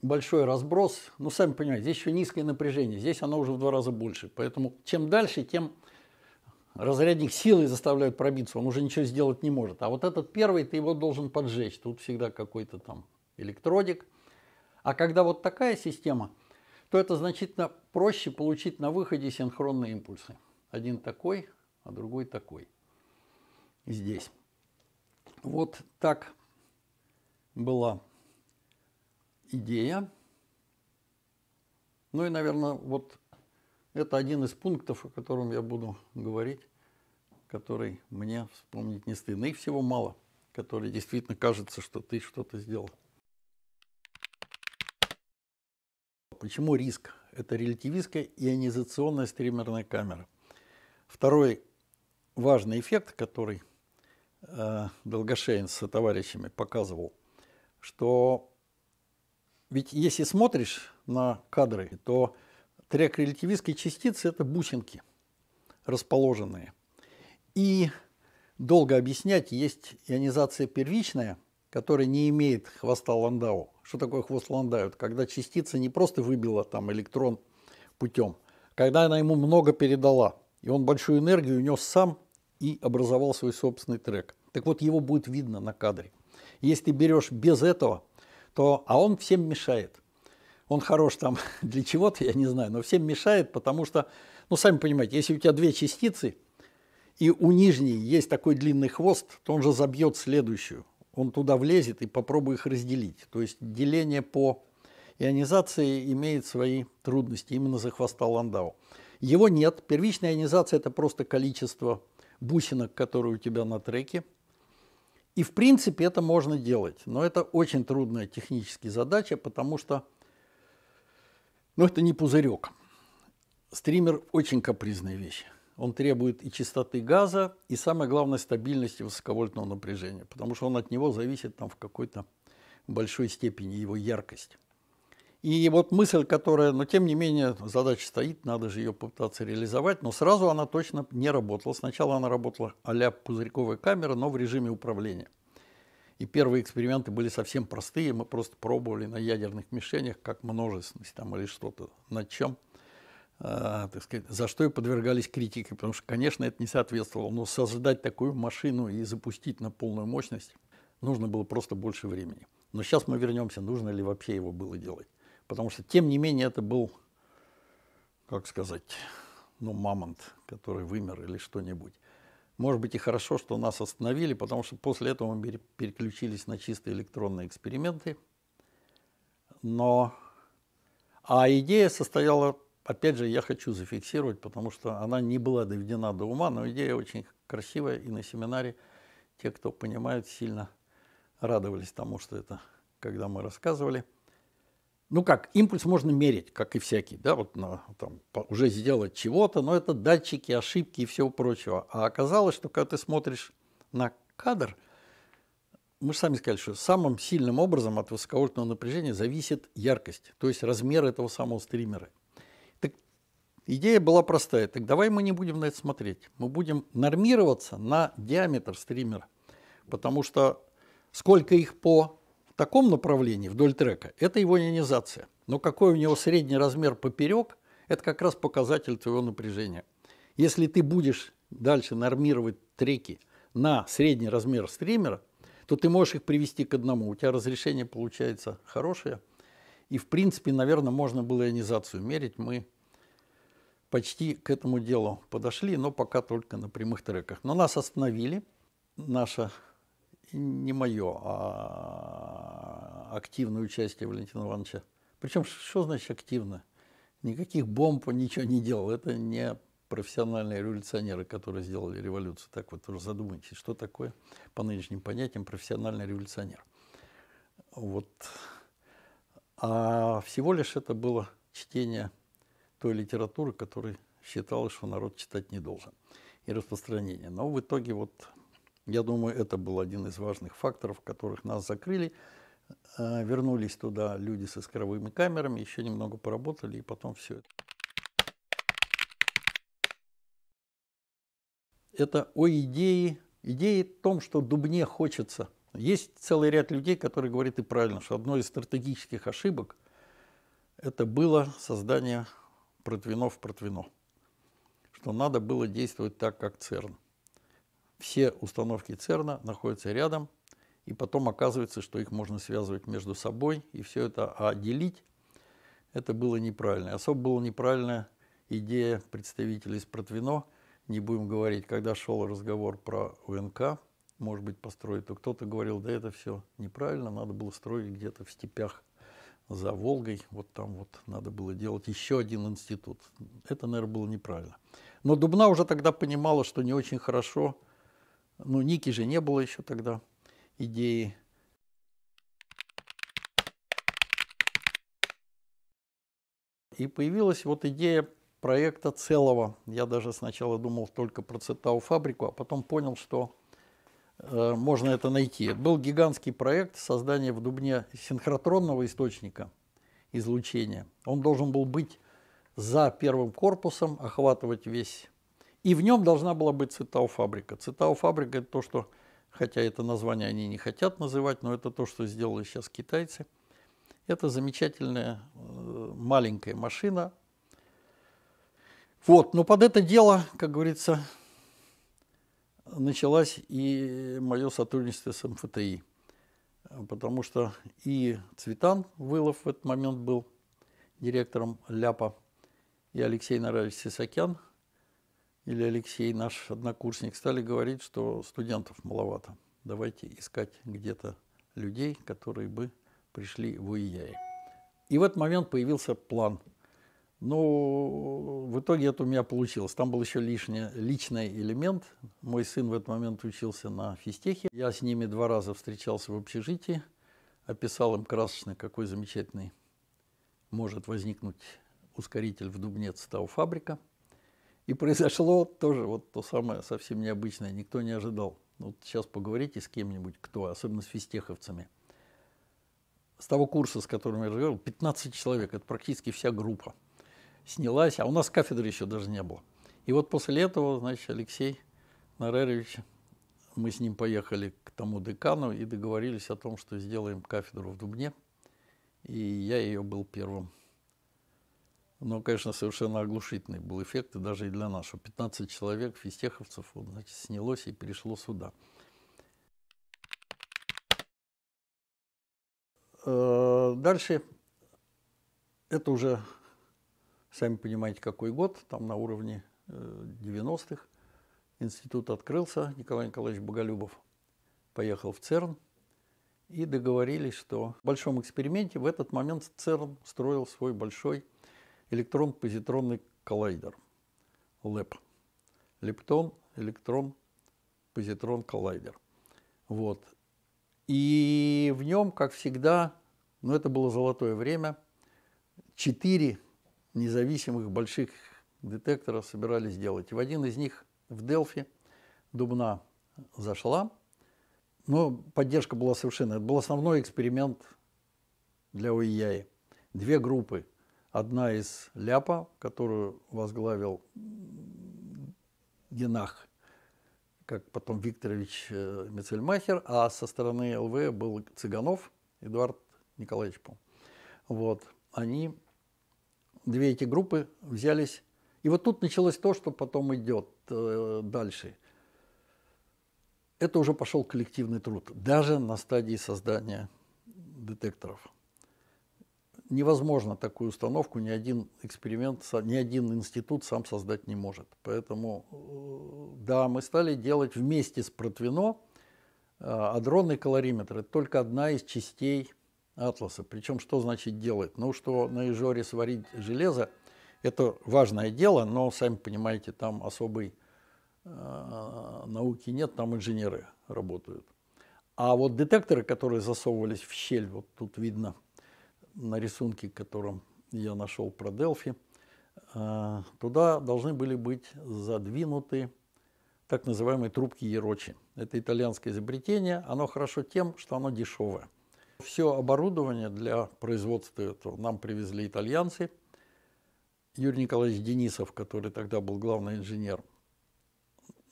большой разброс, ну, сами понимаете, здесь еще низкое напряжение, здесь оно уже в два раза больше. Поэтому чем дальше, тем разрядник силой заставляют пробиться, он уже ничего сделать не может. А вот этот первый, ты его должен поджечь. Тут всегда какой-то там электродик. А когда вот такая система, то это значительно проще получить на выходе синхронные импульсы. Один такой, а другой такой. Здесь. Вот так была идея. Ну и, наверное, вот это один из пунктов, о котором я буду говорить, который мне вспомнить не стыдно. Их всего мало, которые действительно кажется, что ты что-то сделал. Почему риск? Это релятивистская ионизационная стримерная камера. Второй важный эффект, который э, Долгошеин со товарищами показывал, что ведь если смотришь на кадры, то Трек релятивистской частицы – это бусинки, расположенные. И долго объяснять, есть ионизация первичная, которая не имеет хвоста Ландау. Что такое хвост Ландау? Это когда частица не просто выбила там электрон путем, когда она ему много передала, и он большую энергию унес сам и образовал свой собственный трек. Так вот, его будет видно на кадре. Если ты берешь без этого, то, а он всем мешает он хорош там для чего-то, я не знаю, но всем мешает, потому что, ну, сами понимаете, если у тебя две частицы, и у нижней есть такой длинный хвост, то он же забьет следующую. Он туда влезет и попробует их разделить. То есть деление по ионизации имеет свои трудности именно за хвоста Ландау. Его нет. Первичная ионизация – это просто количество бусинок, которые у тебя на треке. И в принципе это можно делать, но это очень трудная техническая задача, потому что но это не пузырек. Стример очень капризная вещь. Он требует и чистоты газа, и самое главное стабильности высоковольтного напряжения, потому что он от него зависит там в какой-то большой степени его яркость. И вот мысль, которая, но тем не менее задача стоит, надо же ее попытаться реализовать, но сразу она точно не работала. Сначала она работала а пузырьковая камера, но в режиме управления. И первые эксперименты были совсем простые, мы просто пробовали на ядерных мишенях, как множественность там или что-то, над чем, э, так сказать, за что и подвергались критике, потому что, конечно, это не соответствовало, но создать такую машину и запустить на полную мощность нужно было просто больше времени. Но сейчас мы вернемся, нужно ли вообще его было делать. Потому что, тем не менее, это был, как сказать, ну, мамонт, который вымер или что-нибудь. Может быть и хорошо, что нас остановили, потому что после этого мы переключились на чистые электронные эксперименты. Но... А идея состояла, опять же, я хочу зафиксировать, потому что она не была доведена до ума, но идея очень красивая, и на семинаре те, кто понимают, сильно радовались тому, что это, когда мы рассказывали – ну как, импульс можно мерить, как и всякий, да, вот на, там, уже сделать чего-то, но это датчики, ошибки и всего прочего. А оказалось, что когда ты смотришь на кадр, мы же сами сказали, что самым сильным образом от высоковольтного напряжения зависит яркость, то есть размер этого самого стримера. Так идея была простая. Так давай мы не будем на это смотреть. Мы будем нормироваться на диаметр стримера, потому что сколько их по таком направлении, вдоль трека, это его ионизация. Но какой у него средний размер поперек, это как раз показатель твоего напряжения. Если ты будешь дальше нормировать треки на средний размер стримера, то ты можешь их привести к одному. У тебя разрешение получается хорошее. И, в принципе, наверное, можно было ионизацию мерить. Мы почти к этому делу подошли, но пока только на прямых треках. Но нас остановили. Наша не мое, а активное участие Валентина Ивановича. Причем, что значит активно? Никаких бомб он ничего не делал. Это не профессиональные революционеры, которые сделали революцию. Так вот, уже задумайтесь, что такое по нынешним понятиям профессиональный революционер. Вот. А всего лишь это было чтение той литературы, которой считалось, что народ читать не должен, и распространение. Но в итоге вот я думаю, это был один из важных факторов, которых нас закрыли. А, вернулись туда люди со искровыми камерами, еще немного поработали, и потом все это. Это о идее, идее о том, что Дубне хочется. Есть целый ряд людей, которые говорят и правильно, что одной из стратегических ошибок это было создание протвинов-протвино, что надо было действовать так, как ЦЕРН. Все установки ЦЕРНа находятся рядом, и потом оказывается, что их можно связывать между собой, и все это, отделить. это было неправильно. Особо была неправильная идея представителей Спротвино, не будем говорить, когда шел разговор про УНК, может быть, построить, то кто-то говорил, да это все неправильно, надо было строить где-то в степях за Волгой, вот там вот надо было делать еще один институт. Это, наверное, было неправильно. Но Дубна уже тогда понимала, что не очень хорошо ну, Ники же не было еще тогда идеи. И появилась вот идея проекта целого. Я даже сначала думал только про цветовую фабрику, а потом понял, что э, можно это найти. Был гигантский проект создания в Дубне синхротронного источника излучения. Он должен был быть за первым корпусом, охватывать весь и в нем должна была быть цветаофабрика. Цветаофабрика – это то, что, хотя это название они не хотят называть, но это то, что сделали сейчас китайцы. Это замечательная э, маленькая машина. Вот, но под это дело, как говорится, началась и мое сотрудничество с МФТИ. Эм Потому что и Цветан Вылов в этот момент был директором ляпа, и Алексей Наравич Сисакян – или Алексей, наш однокурсник, стали говорить, что студентов маловато. Давайте искать где-то людей, которые бы пришли в УИЯИ. И в этот момент появился план. Но ну, в итоге это у меня получилось. Там был еще лишний, личный элемент. Мой сын в этот момент учился на физтехе. Я с ними два раза встречался в общежитии, описал им красочно, какой замечательный может возникнуть ускоритель в Дубнец Тау-фабрика – и произошло тоже вот то самое совсем необычное, никто не ожидал. Ну, вот сейчас поговорите с кем-нибудь, кто, особенно с физтеховцами. С того курса, с которым я разговаривал, 15 человек, это практически вся группа снялась, а у нас кафедры еще даже не было. И вот после этого, значит, Алексей Нараревич, мы с ним поехали к тому декану и договорились о том, что сделаем кафедру в Дубне. И я ее был первым но, ну, конечно, совершенно оглушительный был эффект, и даже и для нашего. 15 человек, физтеховцев, вот, значит, снялось и перешло сюда. Э, дальше, это уже, сами понимаете, какой год, там на уровне 90-х. Э, Институт открылся, Николай Николаевич Боголюбов поехал в ЦЕРН, и договорились, что в большом эксперименте в этот момент ЦЕРН строил свой большой Электрон-позитронный коллайдер, ЛЭП. Лептон, электрон, позитрон, коллайдер. Вот. И в нем, как всегда, ну это было золотое время, четыре независимых больших детектора собирались делать. И в один из них в Делфи Дубна зашла. Но поддержка была совершенно... Это был основной эксперимент для ОИАИ. А. Две группы – одна из ляпа, которую возглавил Генах, как потом Викторович э, Мецельмахер, а со стороны ЛВ был Цыганов, Эдуард Николаевич, по Вот, они, две эти группы взялись. И вот тут началось то, что потом идет э, дальше. Это уже пошел коллективный труд, даже на стадии создания детекторов невозможно такую установку, ни один эксперимент, ни один институт сам создать не может. Поэтому, э, да, мы стали делать вместе с Протвино э, адронный калориметр. Это только одна из частей атласа. Причем что значит делать? Ну, что на Ижоре сварить железо, это важное дело, но, сами понимаете, там особой э, науки нет, там инженеры работают. А вот детекторы, которые засовывались в щель, вот тут видно – на рисунке, котором я нашел про Делфи, э, туда должны были быть задвинуты так называемые трубки Ерочи. Это итальянское изобретение. Оно хорошо тем, что оно дешевое. Все оборудование для производства этого нам привезли итальянцы. Юрий Николаевич Денисов, который тогда был главный инженер,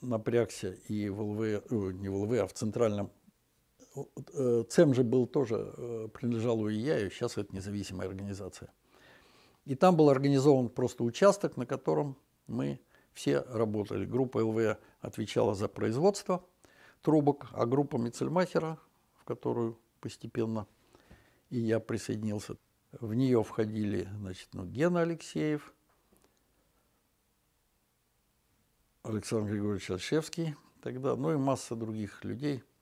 напрягся и в ЛВ, э, не в ЛВ, а в Центральном Э, ЦЕМ же был тоже, э, принадлежал УИЯ, и сейчас это независимая организация. И там был организован просто участок, на котором мы все работали. Группа ЛВ отвечала за производство трубок, а группа Мицельмахера, в которую постепенно и я присоединился, в нее входили значит, ну, Гена Алексеев, Александр Григорьевич Альшевский тогда, ну и масса других людей –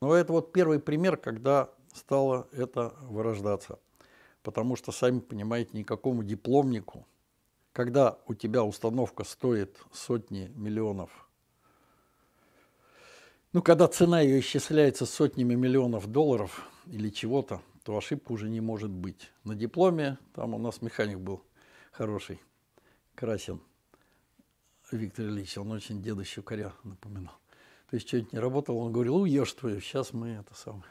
но это вот первый пример, когда стало это вырождаться. Потому что, сами понимаете, никакому дипломнику, когда у тебя установка стоит сотни миллионов, ну, когда цена ее исчисляется сотнями миллионов долларов или чего-то, то ошибка уже не может быть. На дипломе, там у нас механик был хороший, Красин Виктор Ильич, он очень деда Щукаря напоминал то есть что-нибудь не работало, он говорил, уешь твою, сейчас мы это самое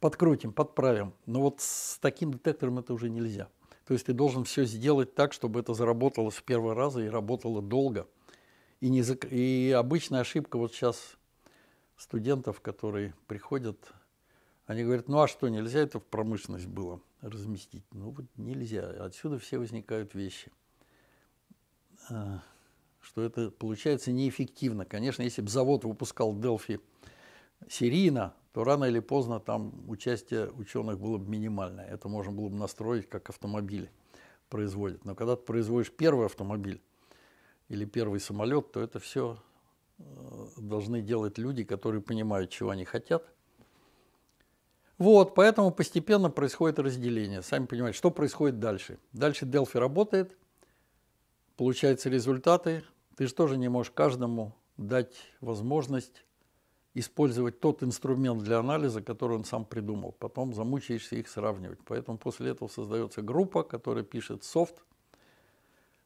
подкрутим, подправим. Но вот с таким детектором это уже нельзя. То есть ты должен все сделать так, чтобы это заработало с первого раза и работало долго. И, не зак... и обычная ошибка вот сейчас студентов, которые приходят, они говорят, ну а что, нельзя это в промышленность было разместить? Ну вот нельзя. Отсюда все возникают вещи. А, что это получается неэффективно. Конечно, если бы завод выпускал Delphi серийно, то рано или поздно там участие ученых было бы минимальное. Это можно было бы настроить, как автомобили производят. Но когда ты производишь первый автомобиль или первый самолет, то это все э, должны делать люди, которые понимают, чего они хотят. Вот, поэтому постепенно происходит разделение. Сами понимаете, что происходит дальше. Дальше Delphi работает, получаются результаты, ты же тоже не можешь каждому дать возможность использовать тот инструмент для анализа, который он сам придумал. Потом замучаешься их сравнивать. Поэтому после этого создается группа, которая пишет софт.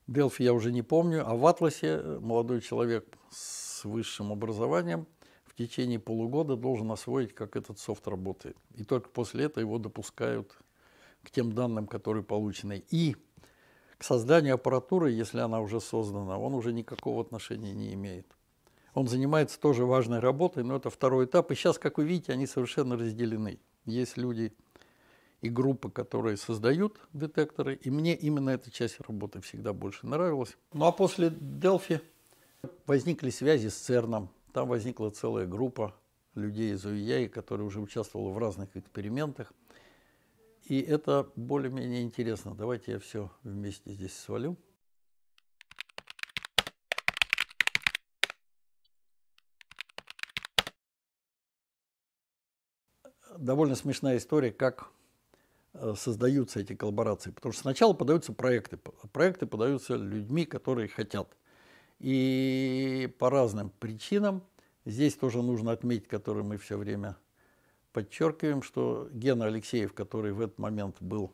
Делфи я уже не помню, а в Атласе молодой человек с высшим образованием в течение полугода должен освоить, как этот софт работает. И только после этого его допускают к тем данным, которые получены. И к созданию аппаратуры, если она уже создана, он уже никакого отношения не имеет. Он занимается тоже важной работой, но это второй этап. И сейчас, как вы видите, они совершенно разделены. Есть люди и группы, которые создают детекторы, и мне именно эта часть работы всегда больше нравилась. Ну а после Delphi возникли связи с ЦЕРНом. Там возникла целая группа людей из УИЯИ, которые уже участвовали в разных экспериментах – и это более-менее интересно. Давайте я все вместе здесь свалю. довольно смешная история, как э, создаются эти коллаборации. Потому что сначала подаются проекты. Проекты подаются людьми, которые хотят. И по разным причинам, здесь тоже нужно отметить, которые мы все время Подчеркиваем, что Гена Алексеев, который в этот момент был,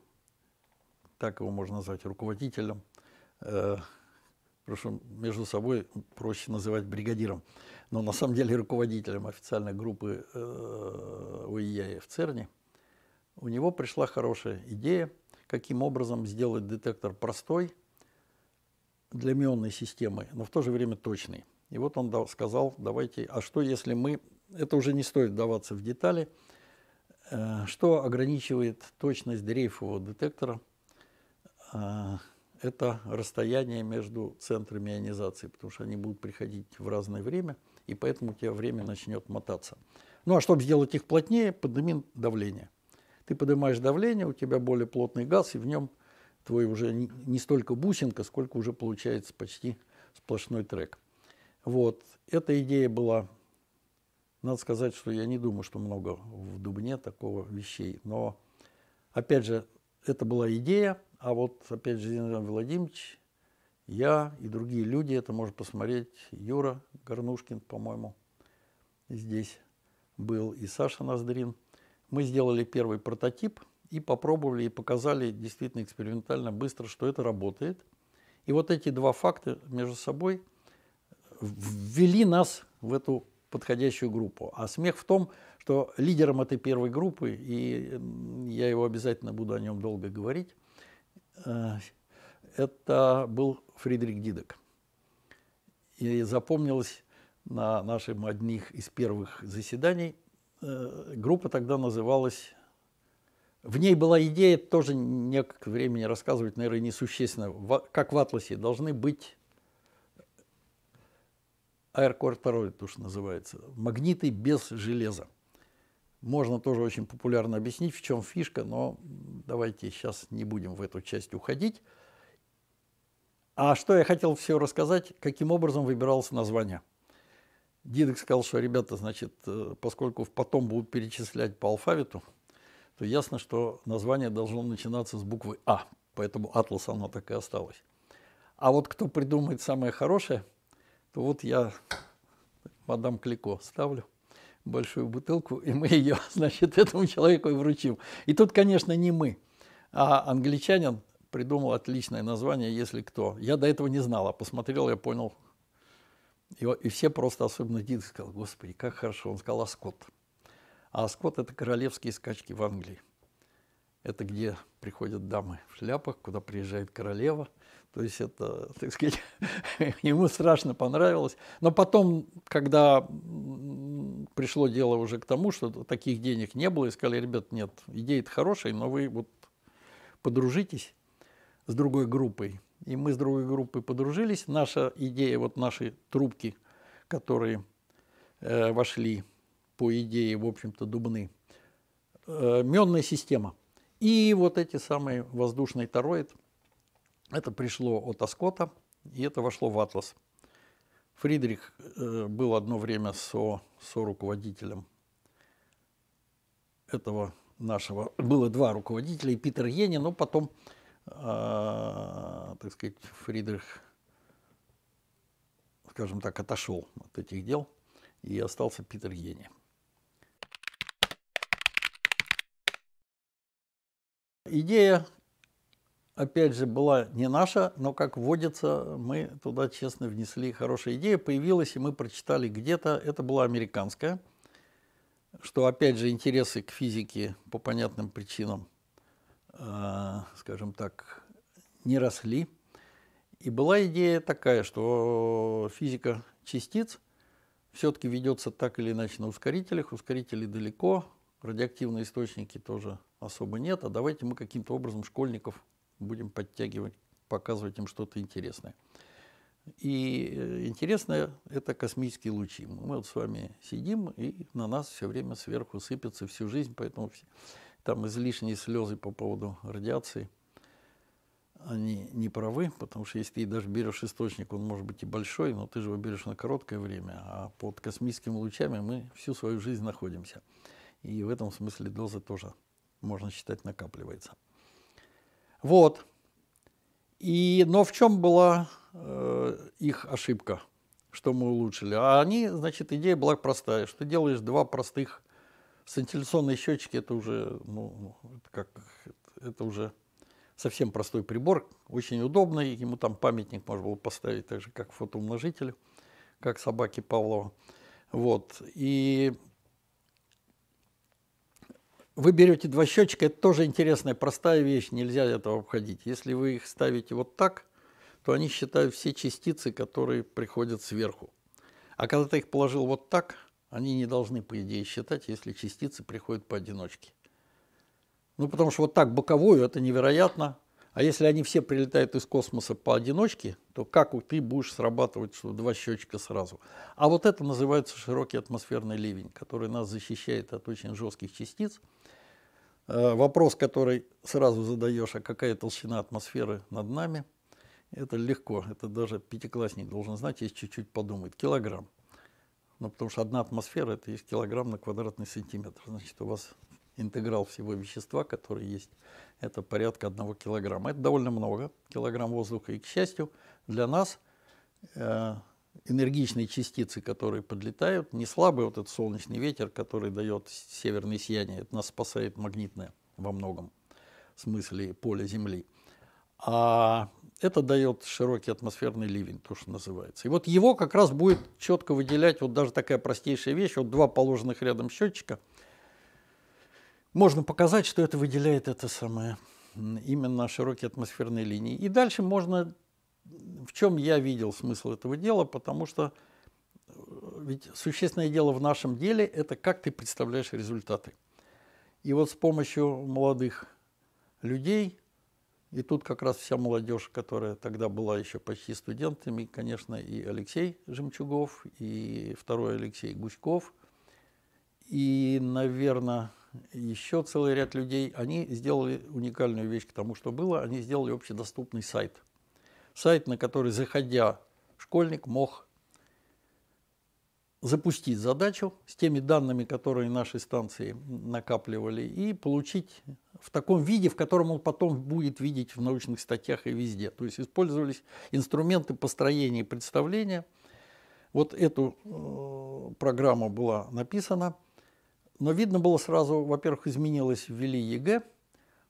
так его можно назвать, руководителем, э, прошу, между собой проще называть бригадиром, но на самом деле руководителем официальной группы э, ОИЯ в ЦЕРНе, у него пришла хорошая идея, каким образом сделать детектор простой для мионной системы, но в то же время точный. И вот он сказал, давайте, а что если мы, это уже не стоит даваться в детали, Э, что ограничивает точность дрейфового детектора? Э, это расстояние между центрами ионизации, потому что они будут приходить в разное время, и поэтому у тебя время начнет мотаться. Ну а чтобы сделать их плотнее, подними давление. Ты поднимаешь давление, у тебя более плотный газ, и в нем твой уже не столько бусинка, сколько уже получается почти сплошной трек. Вот. Эта идея была надо сказать, что я не думаю, что много в Дубне такого вещей. Но, опять же, это была идея, а вот, опять же, Зиновий Владимирович, я и другие люди, это можно посмотреть, Юра Горнушкин, по-моему, здесь был, и Саша Ноздрин. Мы сделали первый прототип и попробовали, и показали действительно экспериментально быстро, что это работает. И вот эти два факта между собой ввели нас в эту подходящую группу. А смех в том, что лидером этой первой группы, и я его обязательно буду о нем долго говорить, э, это был Фридрих Дидек. И запомнилось на нашем одних из первых заседаний, э, группа тогда называлась в ней была идея, тоже некогда времени рассказывать, наверное, несущественно, как в «Атласе» должны быть Аэркорд пароль, то, что называется. Магниты без железа. Можно тоже очень популярно объяснить, в чем фишка, но давайте сейчас не будем в эту часть уходить. А что я хотел все рассказать, каким образом выбиралось название. Дидек сказал, что ребята, значит, э, поскольку потом будут перечислять по алфавиту, то ясно, что название должно начинаться с буквы А, поэтому «Атлас» оно так и осталось. А вот кто придумает самое хорошее – то вот я мадам Клико ставлю большую бутылку, и мы ее, значит, этому человеку и вручим. И тут, конечно, не мы, а англичанин придумал отличное название «Если кто». Я до этого не знал, а посмотрел, я понял. И, и все просто, особенно Дид, сказал, «Господи, как хорошо!» Он сказал «Аскот». А «Аскот» а — это королевские скачки в Англии. Это где приходят дамы в шляпах, куда приезжает королева – то есть это, так сказать, ему страшно понравилось. Но потом, когда пришло дело уже к тому, что таких денег не было, и сказали, ребят, нет, идея-то хорошая, но вы вот подружитесь с другой группой. И мы с другой группой подружились. Наша идея, вот наши трубки, которые э, вошли по идее, в общем-то, Дубны, э, менная система. И вот эти самые воздушные тороид. Это пришло от Аскота, и это вошло в «Атлас». Фридрих э, был одно время со, со руководителем этого нашего. Было два руководителя, и Питер Йени, но потом, э, так сказать, Фридрих, скажем так, отошел от этих дел, и остался Питер Йени. Идея опять же, была не наша, но, как водится, мы туда честно внесли. Хорошая идея появилась, и мы прочитали где-то, это была американская, что, опять же, интересы к физике по понятным причинам, а, скажем так, не росли. И была идея такая, что физика частиц все-таки ведется так или иначе на ускорителях, ускорители далеко, радиоактивные источники тоже особо нет, а давайте мы каким-то образом школьников будем подтягивать, показывать им что-то интересное. И э, интересное – это космические лучи. Мы вот с вами сидим, и на нас все время сверху сыпется всю жизнь, поэтому все, там излишние слезы по поводу радиации, они не правы, потому что если ты даже берешь источник, он может быть и большой, но ты же его берешь на короткое время, а под космическими лучами мы всю свою жизнь находимся. И в этом смысле доза тоже, можно считать, накапливается. Вот. И, но в чем была э, их ошибка, что мы улучшили? А они, значит, идея была простая, что делаешь два простых сентиляционные счетчики, это уже, ну, как, это уже совсем простой прибор, очень удобный, ему там памятник можно было поставить, так же, как фотоумножителю, как собаки Павлова. Вот. И вы берете два счетчика, это тоже интересная, простая вещь, нельзя этого обходить. Если вы их ставите вот так, то они считают все частицы, которые приходят сверху. А когда ты их положил вот так, они не должны, по идее, считать, если частицы приходят поодиночке. Ну, потому что вот так боковую это невероятно, а если они все прилетают из космоса поодиночке, то как ты будешь срабатывать что два счетчика сразу? А вот это называется широкий атмосферный ливень, который нас защищает от очень жестких частиц. Э, вопрос, который сразу задаешь, а какая толщина атмосферы над нами, это легко, это даже пятиклассник должен знать, если чуть-чуть подумать. Килограмм. Ну, потому что одна атмосфера – это есть килограмм на квадратный сантиметр. Значит, у вас интеграл всего вещества, который есть, это порядка одного килограмма. Это довольно много, килограмм воздуха. И, к счастью, для нас э, энергичные частицы, которые подлетают, не слабый вот этот солнечный ветер, который дает северное сияние, это нас спасает магнитное во многом смысле поле Земли. А это дает широкий атмосферный ливень, то, что называется. И вот его как раз будет четко выделять вот даже такая простейшая вещь, вот два положенных рядом счетчика – можно показать, что это выделяет это самое, именно широкие атмосферные линии. И дальше можно, в чем я видел смысл этого дела, потому что э, ведь существенное дело в нашем деле – это как ты представляешь результаты. И вот с помощью молодых людей, и тут как раз вся молодежь, которая тогда была еще почти студентами, конечно, и Алексей Жемчугов, и второй Алексей Гуськов, и, наверное, еще целый ряд людей, они сделали уникальную вещь к тому, что было, они сделали общедоступный сайт. Сайт, на который, заходя, школьник мог запустить задачу с теми данными, которые наши станции накапливали, и получить в таком виде, в котором он потом будет видеть в научных статьях и везде. То есть использовались инструменты построения представления. Вот эту э, программу была написана – но видно было сразу, во-первых, изменилось, ввели ЕГЭ,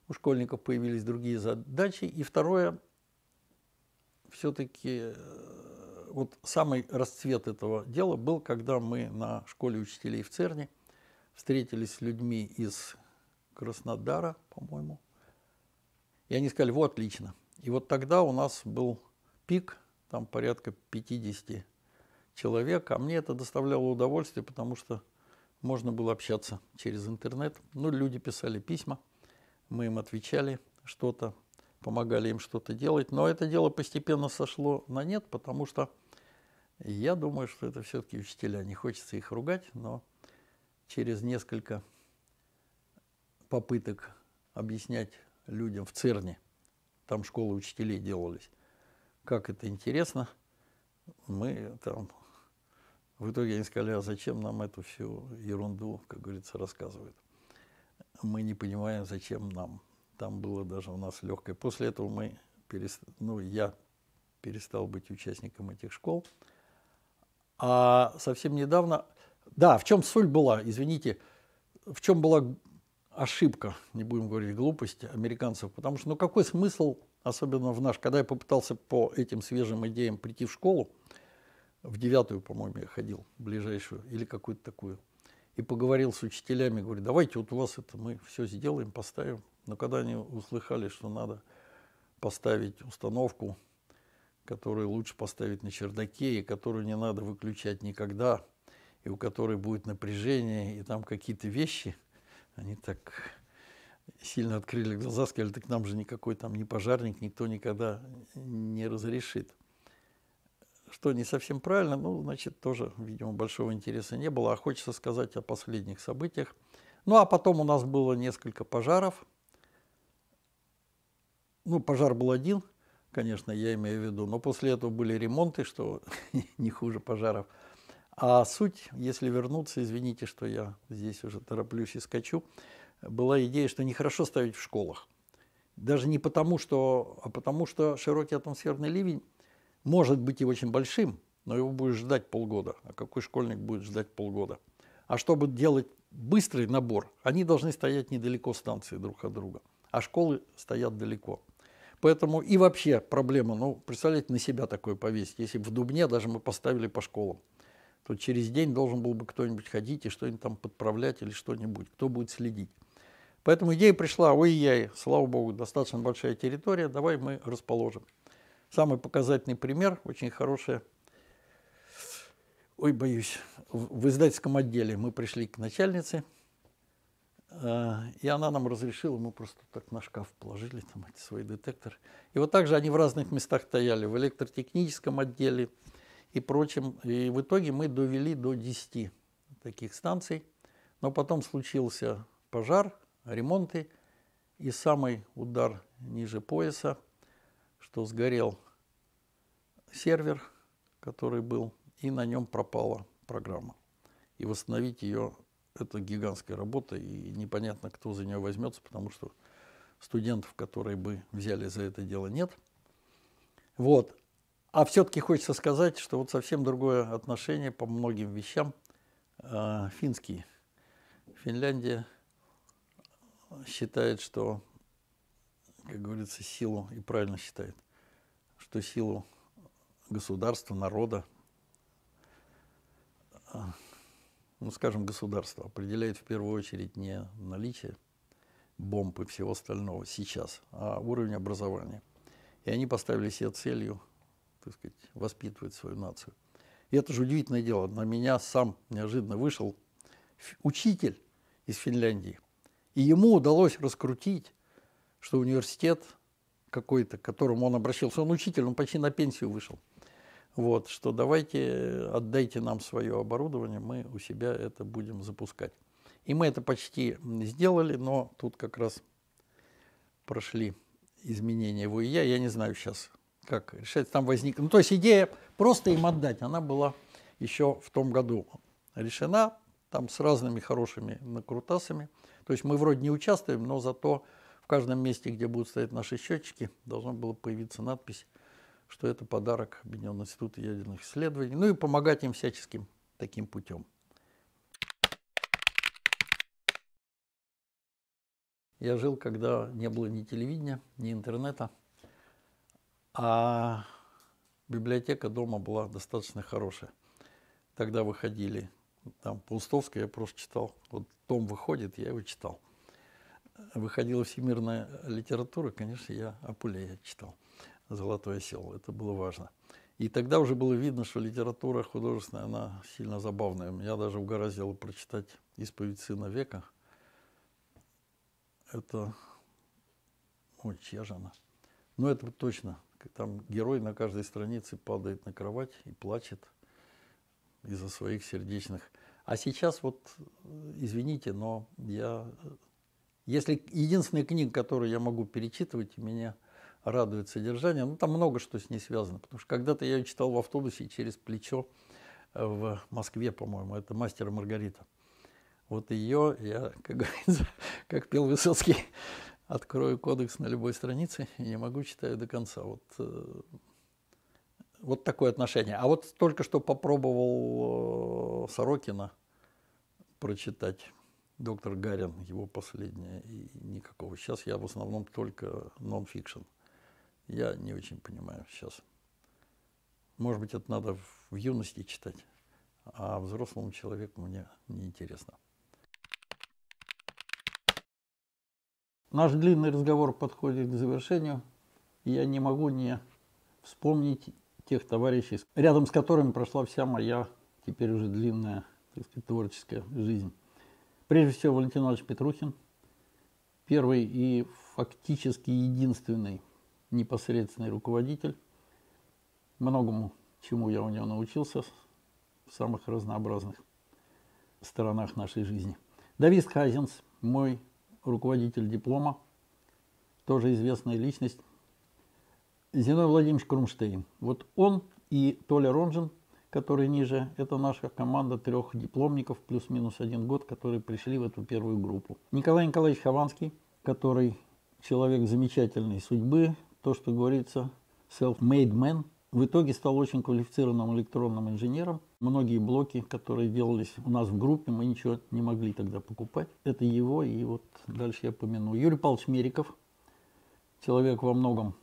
у школьников появились другие задачи. И второе, все-таки э, вот самый расцвет этого дела был, когда мы на школе учителей в Церне встретились с людьми из Краснодара, по-моему. И они сказали, вот отлично. И вот тогда у нас был пик, там порядка 50 человек, а мне это доставляло удовольствие, потому что можно было общаться через интернет. Ну, люди писали письма, мы им отвечали что-то, помогали им что-то делать. Но это дело постепенно сошло на нет, потому что я думаю, что это все-таки учителя. Не хочется их ругать, но через несколько попыток объяснять людям в ЦЕРНе, там школы учителей делались, как это интересно, мы там в итоге они сказали, а зачем нам эту всю ерунду, как говорится, рассказывают. Мы не понимаем, зачем нам. Там было даже у нас легкое. После этого мы перест... ну, я перестал быть участником этих школ. А совсем недавно, да, в чем соль была, извините, в чем была ошибка, не будем говорить глупость американцев, потому что ну какой смысл, особенно в наш, когда я попытался по этим свежим идеям прийти в школу, в девятую, по-моему, я ходил, ближайшую, или какую-то такую. И поговорил с учителями, говорю, давайте вот у вас это мы все сделаем, поставим. Но когда они услыхали, что надо поставить установку, которую лучше поставить на чердаке, и которую не надо выключать никогда, и у которой будет напряжение, и там какие-то вещи, они так сильно открыли глаза, сказали, так нам же никакой там ни пожарник, никто никогда не разрешит что не совсем правильно, ну, значит, тоже, видимо, большого интереса не было, а хочется сказать о последних событиях. Ну, а потом у нас было несколько пожаров. Ну, пожар был один, конечно, я имею в виду, но после этого были ремонты, что не хуже пожаров. А суть, если вернуться, извините, что я здесь уже тороплюсь и скачу, была идея, что нехорошо ставить в школах. Даже не потому, что, а потому что широкий атмосферный ливень может быть и очень большим, но его будешь ждать полгода. А какой школьник будет ждать полгода? А чтобы делать быстрый набор, они должны стоять недалеко станции друг от друга, а школы стоят далеко. Поэтому и вообще проблема, ну, представляете, на себя такое повесить. Если в Дубне даже мы поставили по школам, то через день должен был бы кто-нибудь ходить и что-нибудь там подправлять или что-нибудь, кто будет следить. Поэтому идея пришла, ой-яй, слава богу, достаточно большая территория, давай мы расположим. Самый показательный пример, очень хорошая, ой, боюсь, в издательском отделе мы пришли к начальнице, а, и она нам разрешила, мы просто так на шкаф положили там эти свои детектор. И вот также они в разных местах стояли, в электротехническом отделе и прочем. И в итоге мы довели до 10 таких станций. Но потом случился пожар, ремонты, и самый удар ниже пояса – что сгорел сервер, который был, и на нем пропала программа. И восстановить ее – это гигантская работа, и непонятно, кто за нее возьмется, потому что студентов, которые бы взяли за это дело, нет. Вот. А все-таки хочется сказать, что вот совсем другое отношение по многим вещам финский, э, финские. Финляндия считает, что как говорится, силу, и правильно считает, что силу государства, народа, а, ну, скажем, государство определяет в первую очередь не наличие бомб и всего остального сейчас, а уровень образования. И они поставили себе целью, так сказать, воспитывать свою нацию. И это же удивительное дело. На меня сам неожиданно вышел учитель из Финляндии. И ему удалось раскрутить что университет какой-то, к которому он обращался, он учитель, он почти на пенсию вышел, вот, что давайте э, отдайте нам свое оборудование, мы у себя это будем запускать. И мы это почти сделали, но тут как раз прошли изменения в и я. Я не знаю сейчас, как решать, там возник. Ну, то есть идея просто им отдать, она была еще в том году решена, там с разными хорошими накрутасами. То есть мы вроде не участвуем, но зато в каждом месте, где будут стоять наши счетчики, должна была появиться надпись, что это подарок Объединенного института ядерных исследований, ну и помогать им всяческим таким путем. Я жил, когда не было ни телевидения, ни интернета, а библиотека дома была достаточно хорошая. Тогда выходили там Паустовская, я просто читал. Вот том выходит, я его читал выходила всемирная литература, конечно, я Апулея читал «Золотое село». Это было важно. И тогда уже было видно, что литература художественная, она сильно забавная. Меня даже угораздило прочитать «Исповедь сына века». Это... Ой, чья же она? Ну, это точно. Там герой на каждой странице падает на кровать и плачет из-за своих сердечных. А сейчас вот, извините, но я если единственная книга, которую я могу перечитывать, и меня радует содержание, ну там много что с ней связано, потому что когда-то я ее читал в автобусе через плечо э, в Москве, по-моему, это «Мастер и Маргарита». Вот ее я, как говорится, как пел Высоцкий, открою кодекс на любой странице и не могу читать до конца. Вот, э, вот такое отношение. А вот только что попробовал э, Сорокина прочитать доктор Гарин, его последняя, и никакого. Сейчас я в основном только нон-фикшн. Я не очень понимаю сейчас. Может быть, это надо в юности читать, а взрослому человеку мне неинтересно. Наш длинный разговор подходит к завершению. я не могу не вспомнить тех товарищей, рядом с которыми прошла вся моя теперь уже длинная так сказать, творческая жизнь. Прежде всего, Валентин Иванович Петрухин, первый и фактически единственный непосредственный руководитель. Многому, чему я у него научился в самых разнообразных сторонах нашей жизни. Давид Хазинс, мой руководитель диплома, тоже известная личность. Зиной Владимирович Крумштейн. Вот он и Толя Ронжин – который ниже, это наша команда трех дипломников, плюс-минус один год, которые пришли в эту первую группу. Николай Николаевич Хованский, который человек замечательной судьбы, то, что говорится, self-made man, в итоге стал очень квалифицированным электронным инженером. Многие блоки, которые делались у нас в группе, мы ничего не могли тогда покупать. Это его, и вот дальше я помяну. Юрий Павлович Мериков, человек во многом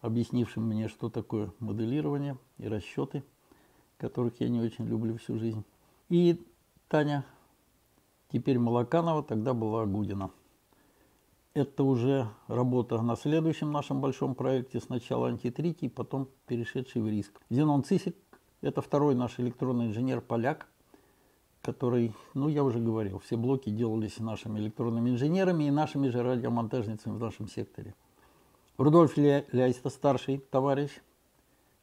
объяснивший мне, что такое моделирование и расчеты – которых я не очень люблю всю жизнь. И Таня, теперь Молоканова, тогда была Гудина. Это уже работа на следующем нашем большом проекте, сначала антитритий, потом перешедший в риск. Зенон Цисик – это второй наш электронный инженер-поляк, который, ну я уже говорил, все блоки делались нашими электронными инженерами и нашими же радиомонтажницами в нашем секторе. Рудольф Ляйста, старший товарищ –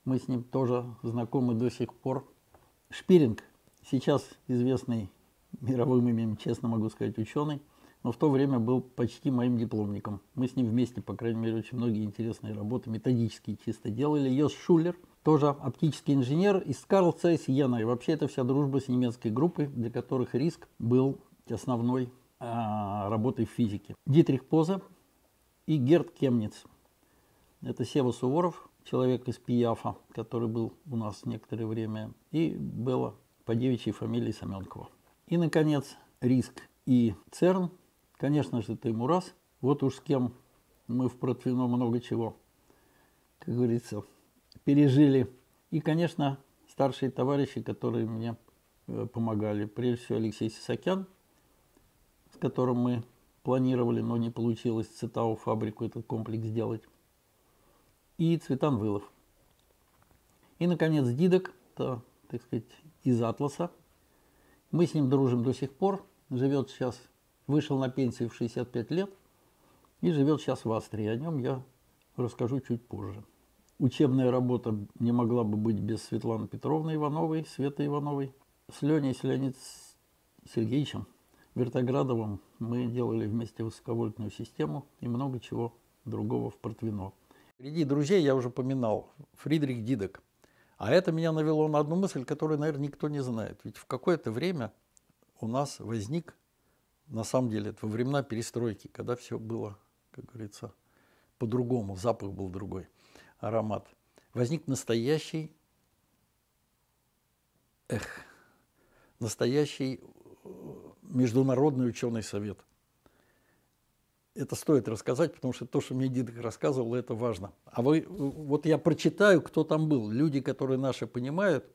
мы с ним тоже знакомы до сих пор. Шпиринг, сейчас известный мировым именем, честно могу сказать, ученый, но в то время был почти моим дипломником. Мы с ним вместе, по крайней мере, очень многие интересные работы, методические чисто делали. Йос Шулер, тоже оптический инженер из Карлца и Сиена. И вообще это вся дружба с немецкой группой, для которых риск был основной а, работой в физике. Дитрих Поза и Герт Кемниц. Это Сева Суворов, человек из Пияфа, который был у нас некоторое время, и было по девичьей фамилии Семенкова. И, наконец, Риск и ЦЕРН. Конечно же, это ему раз. Вот уж с кем мы в Протвино много чего, как говорится, пережили. И, конечно, старшие товарищи, которые мне э, помогали. Прежде всего, Алексей Сисакян, с которым мы планировали, но не получилось цитау фабрику этот комплекс сделать и Цветан Вылов. И, наконец, Дидок, это, так сказать, из «Атласа». Мы с ним дружим до сих пор, живет сейчас, вышел на пенсию в 65 лет и живет сейчас в Австрии. О нем я расскажу чуть позже. Учебная работа не могла бы быть без Светланы Петровны Ивановой, Светы Ивановой. С Леней, с Леонид Сергеевичем Вертоградовым мы делали вместе высоковольтную систему и много чего другого в Портвино. Среди друзей я уже поминал Фридрих Дидек. А это меня навело на одну мысль, которую, наверное, никто не знает. Ведь в какое-то время у нас возник, на самом деле, это во времена перестройки, когда все было, как говорится, по-другому, запах был другой, аромат. Возник настоящий, эх, настоящий э, международный ученый совет – это стоит рассказать, потому что то, что мне Дидок рассказывал, это важно. А вы, вот я прочитаю, кто там был. Люди, которые наши понимают,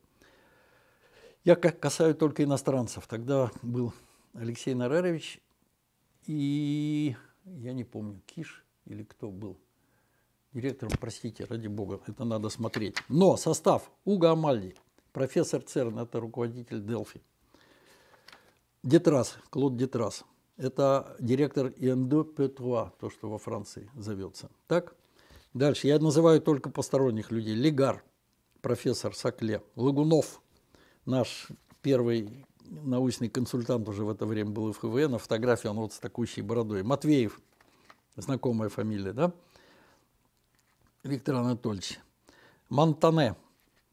я как касаю только иностранцев. Тогда был Алексей Нарарович и, я не помню, Киш или кто был директором, простите, ради бога, это надо смотреть. Но состав Уга Амальди, профессор Церн, это руководитель Делфи, Детрас, Клод Детрас, это директор Янду Петуа, то, что во Франции зовется. Так? Дальше. Я называю только посторонних людей. Лигар, профессор Сакле, Лагунов, наш первый научный консультант уже в это время был в ХВН, а фотография он вот с такущей бородой. Матвеев, знакомая фамилия, да? Виктор Анатольевич. Монтане,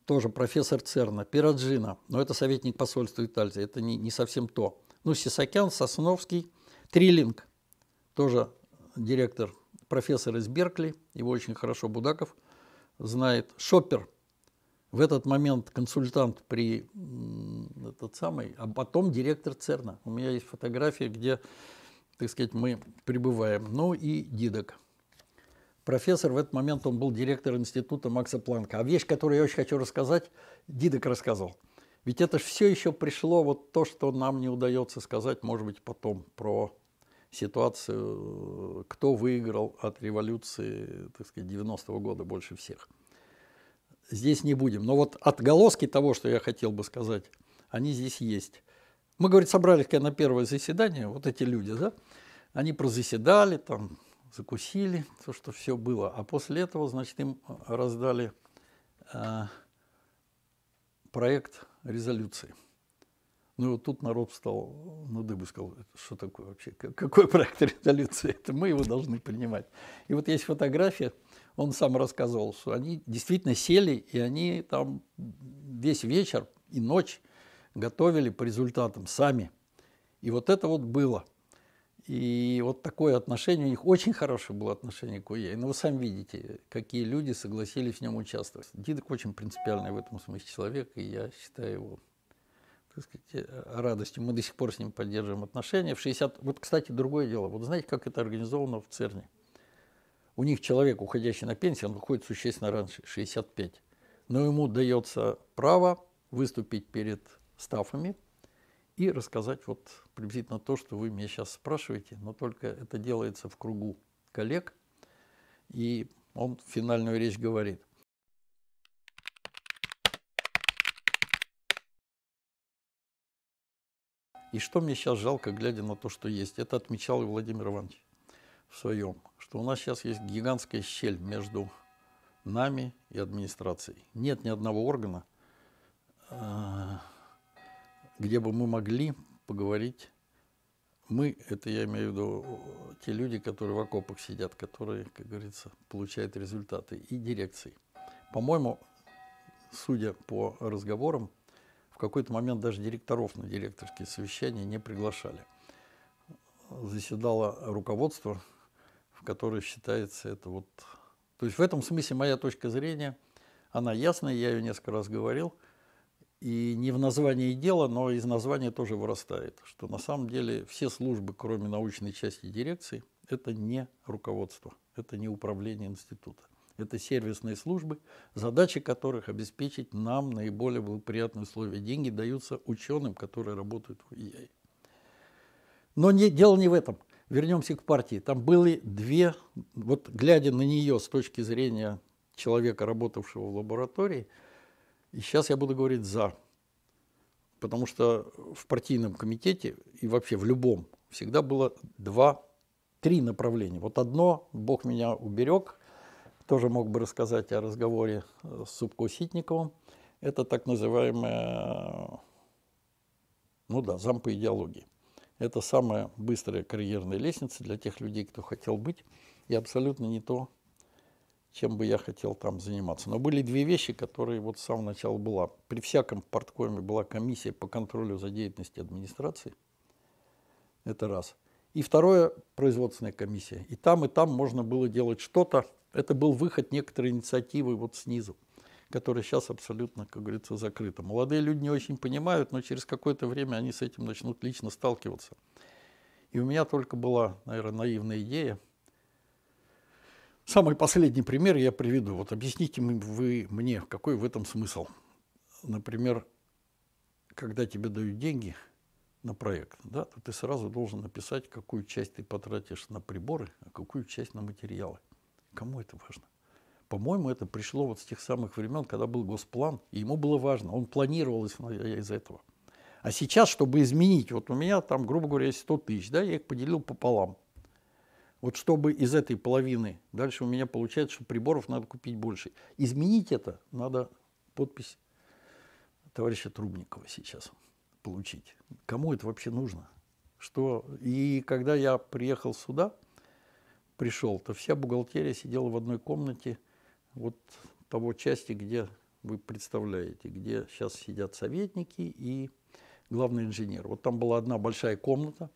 тоже профессор ЦЕРНа. Пираджина, но это советник посольства Италии, это не, не совсем то. Ну, Сисакян, Сосновский, Триллинг тоже директор, профессор из Беркли, его очень хорошо Будаков знает. Шопер в этот момент консультант при этот самый, а потом директор ЦЕРНа. У меня есть фотографии, где, так сказать, мы пребываем. Ну и Дидок профессор, в этот момент он был директор института Макса Планка. А вещь, которую я очень хочу рассказать, Дидок рассказал. Ведь это все еще пришло, вот то, что нам не удается сказать, может быть, потом про ситуацию, кто выиграл от революции, так сказать, 90-го года больше всех. Здесь не будем. Но вот отголоски того, что я хотел бы сказать, они здесь есть. Мы, говорит, собрались на первое заседание, вот эти люди, да, они прозаседали, там, закусили, то, что все было. А после этого, значит, им раздали э, проект резолюции. Ну и вот тут народ встал на ну, дыбы и сказал, что такое вообще, какой проект резолюции, это мы его должны принимать. И вот есть фотография, он сам рассказывал, что они действительно сели, и они там весь вечер и ночь готовили по результатам сами. И вот это вот было – и вот такое отношение у них, очень хорошее было отношение к УЕ. Но ну, вы сами видите, какие люди согласились в нем участвовать. Дидок очень принципиальный в этом смысле человек, и я считаю его так сказать, радостью. Мы до сих пор с ним поддерживаем отношения. В 60... Вот, кстати, другое дело. Вот знаете, как это организовано в ЦЕРНе? У них человек, уходящий на пенсию, он выходит существенно раньше, 65. Но ему дается право выступить перед стафами – и рассказать вот приблизительно то, что вы меня сейчас спрашиваете, но только это делается в кругу коллег, и он финальную речь говорит. И что мне сейчас жалко, глядя на то, что есть, это отмечал и Владимир Иванович в своем, что у нас сейчас есть гигантская щель между нами и администрацией. Нет ни одного органа, а, где бы мы могли поговорить. Мы, это я имею в виду те люди, которые в окопах сидят, которые, как говорится, получают результаты, и дирекции. По-моему, судя по разговорам, в какой-то момент даже директоров на директорские совещания не приглашали. Заседало руководство, в которое считается это вот... То есть в этом смысле моя точка зрения, она ясная, я ее несколько раз говорил – и не в названии дела, но из названия тоже вырастает, что на самом деле все службы, кроме научной части дирекции, это не руководство, это не управление института. Это сервисные службы, задача которых обеспечить нам наиболее благоприятные условия. Деньги даются ученым, которые работают в ИАИ. Но не, дело не в этом. Вернемся к партии. Там были две, вот глядя на нее с точки зрения человека, работавшего в лаборатории – и сейчас я буду говорить «за», потому что в партийном комитете и вообще в любом всегда было два, три направления. Вот одно, Бог меня уберег, тоже мог бы рассказать о разговоре э, с Субко Ситниковым, это так называемая, ну да, зам идеологии. Это самая быстрая карьерная лестница для тех людей, кто хотел быть, и абсолютно не то, чем бы я хотел там заниматься. Но были две вещи, которые вот с самого начала была. При всяком порткоме была комиссия по контролю за деятельностью администрации. Это раз. И второе – производственная комиссия. И там, и там можно было делать что-то. Это был выход некоторой инициативы вот снизу, которая сейчас абсолютно, как говорится, закрыта. Молодые люди не очень понимают, но через какое-то время они с этим начнут лично сталкиваться. И у меня только была, наверное, наивная идея – Самый последний пример я приведу. Вот объясните вы мне, какой в этом смысл. Например, когда тебе дают деньги на проект, да, то ты сразу должен написать, какую часть ты потратишь на приборы, а какую часть на материалы. Кому это важно? По-моему, это пришло вот с тех самых времен, когда был госплан, и ему было важно, он планировал из э, за этого. А сейчас, чтобы изменить, вот у меня там, грубо говоря, 100 тысяч, да, я их поделил пополам. Вот чтобы из этой половины, дальше у меня получается, что приборов надо купить больше. Изменить это надо подпись товарища Трубникова сейчас получить. Кому это вообще нужно? Что... И когда я приехал сюда, пришел, то вся бухгалтерия сидела в одной комнате вот того части, где вы представляете, где сейчас сидят советники и главный инженер. Вот там была одна большая комната.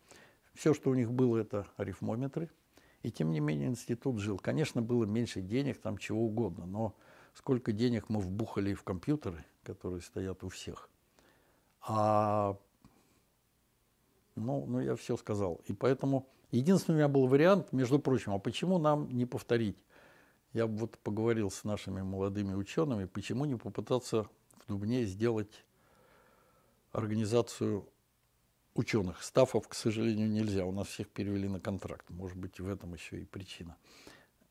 Все, что у них было, это арифмометры – и тем не менее институт жил. Конечно, было меньше денег, там чего угодно, но сколько денег мы вбухали в компьютеры, которые стоят у всех. А, ну, ну, я все сказал. И поэтому единственный у меня был вариант, между прочим, а почему нам не повторить? Я вот поговорил с нашими молодыми учеными, почему не попытаться в Дубне сделать организацию ученых. Стафов, к сожалению, нельзя. У нас всех перевели на контракт. Может быть, в этом еще и причина.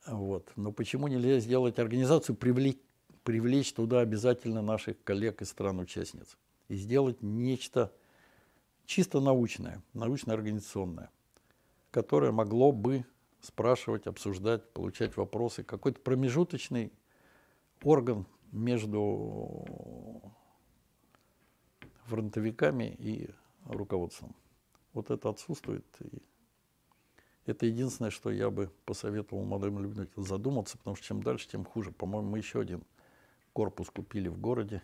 Вот. Но почему нельзя сделать организацию, привлечь, привлечь туда обязательно наших коллег и стран-участниц и сделать нечто чисто научное, научно-организационное, которое могло бы спрашивать, обсуждать, получать вопросы, какой-то промежуточный орган между фронтовиками и руководством. Вот это отсутствует. И это единственное, что я бы посоветовал молодым людям задуматься, потому что чем дальше, тем хуже. По-моему, мы еще один корпус купили в городе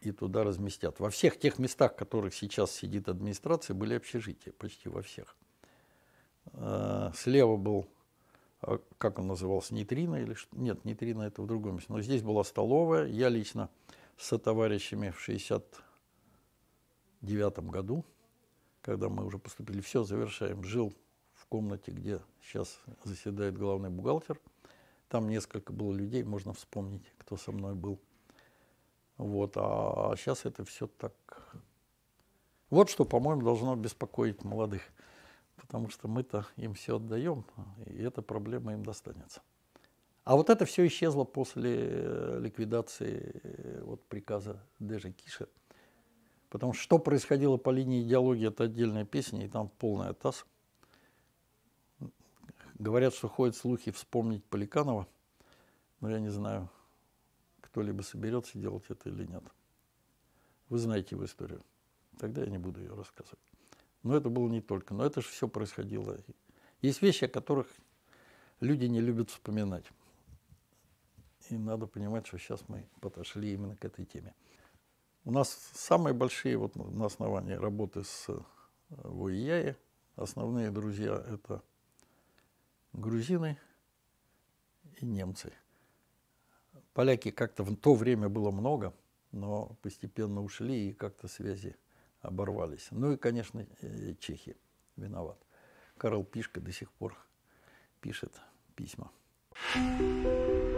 и туда разместят. Во всех тех местах, в которых сейчас сидит администрация, были общежития, почти во всех. Э, слева был, а, как он назывался, нейтрино или что? Нет, нейтрино это в другом месте. Но здесь была столовая. Я лично со товарищами в 60 девятом году, когда мы уже поступили, все завершаем, жил в комнате, где сейчас заседает главный бухгалтер. Там несколько было людей, можно вспомнить, кто со мной был. Вот, а сейчас а это все так... Вот что, по-моему, должно беспокоить молодых, потому что мы-то им все отдаем, и эта проблема им достанется. А вот это все исчезло после э, ликвидации э, вот, приказа Дежи Киша – Потому что что происходило по линии идеологии, это отдельная песня, и там полная таз. Говорят, что ходят слухи вспомнить Поликанова, но я не знаю, кто-либо соберется делать это или нет. Вы знаете его историю. Тогда я не буду ее рассказывать. Но это было не только. Но это же все происходило. Есть вещи, о которых люди не любят вспоминать. И надо понимать, что сейчас мы подошли именно к этой теме. У нас самые большие, вот на основании работы с э, ВИАИ, основные друзья – это грузины и немцы. Поляки как-то в то время было много, но постепенно ушли и как-то связи оборвались. Ну и, конечно, э, чехи виноват. Карл Пишка до сих пор пишет письма. Thank you.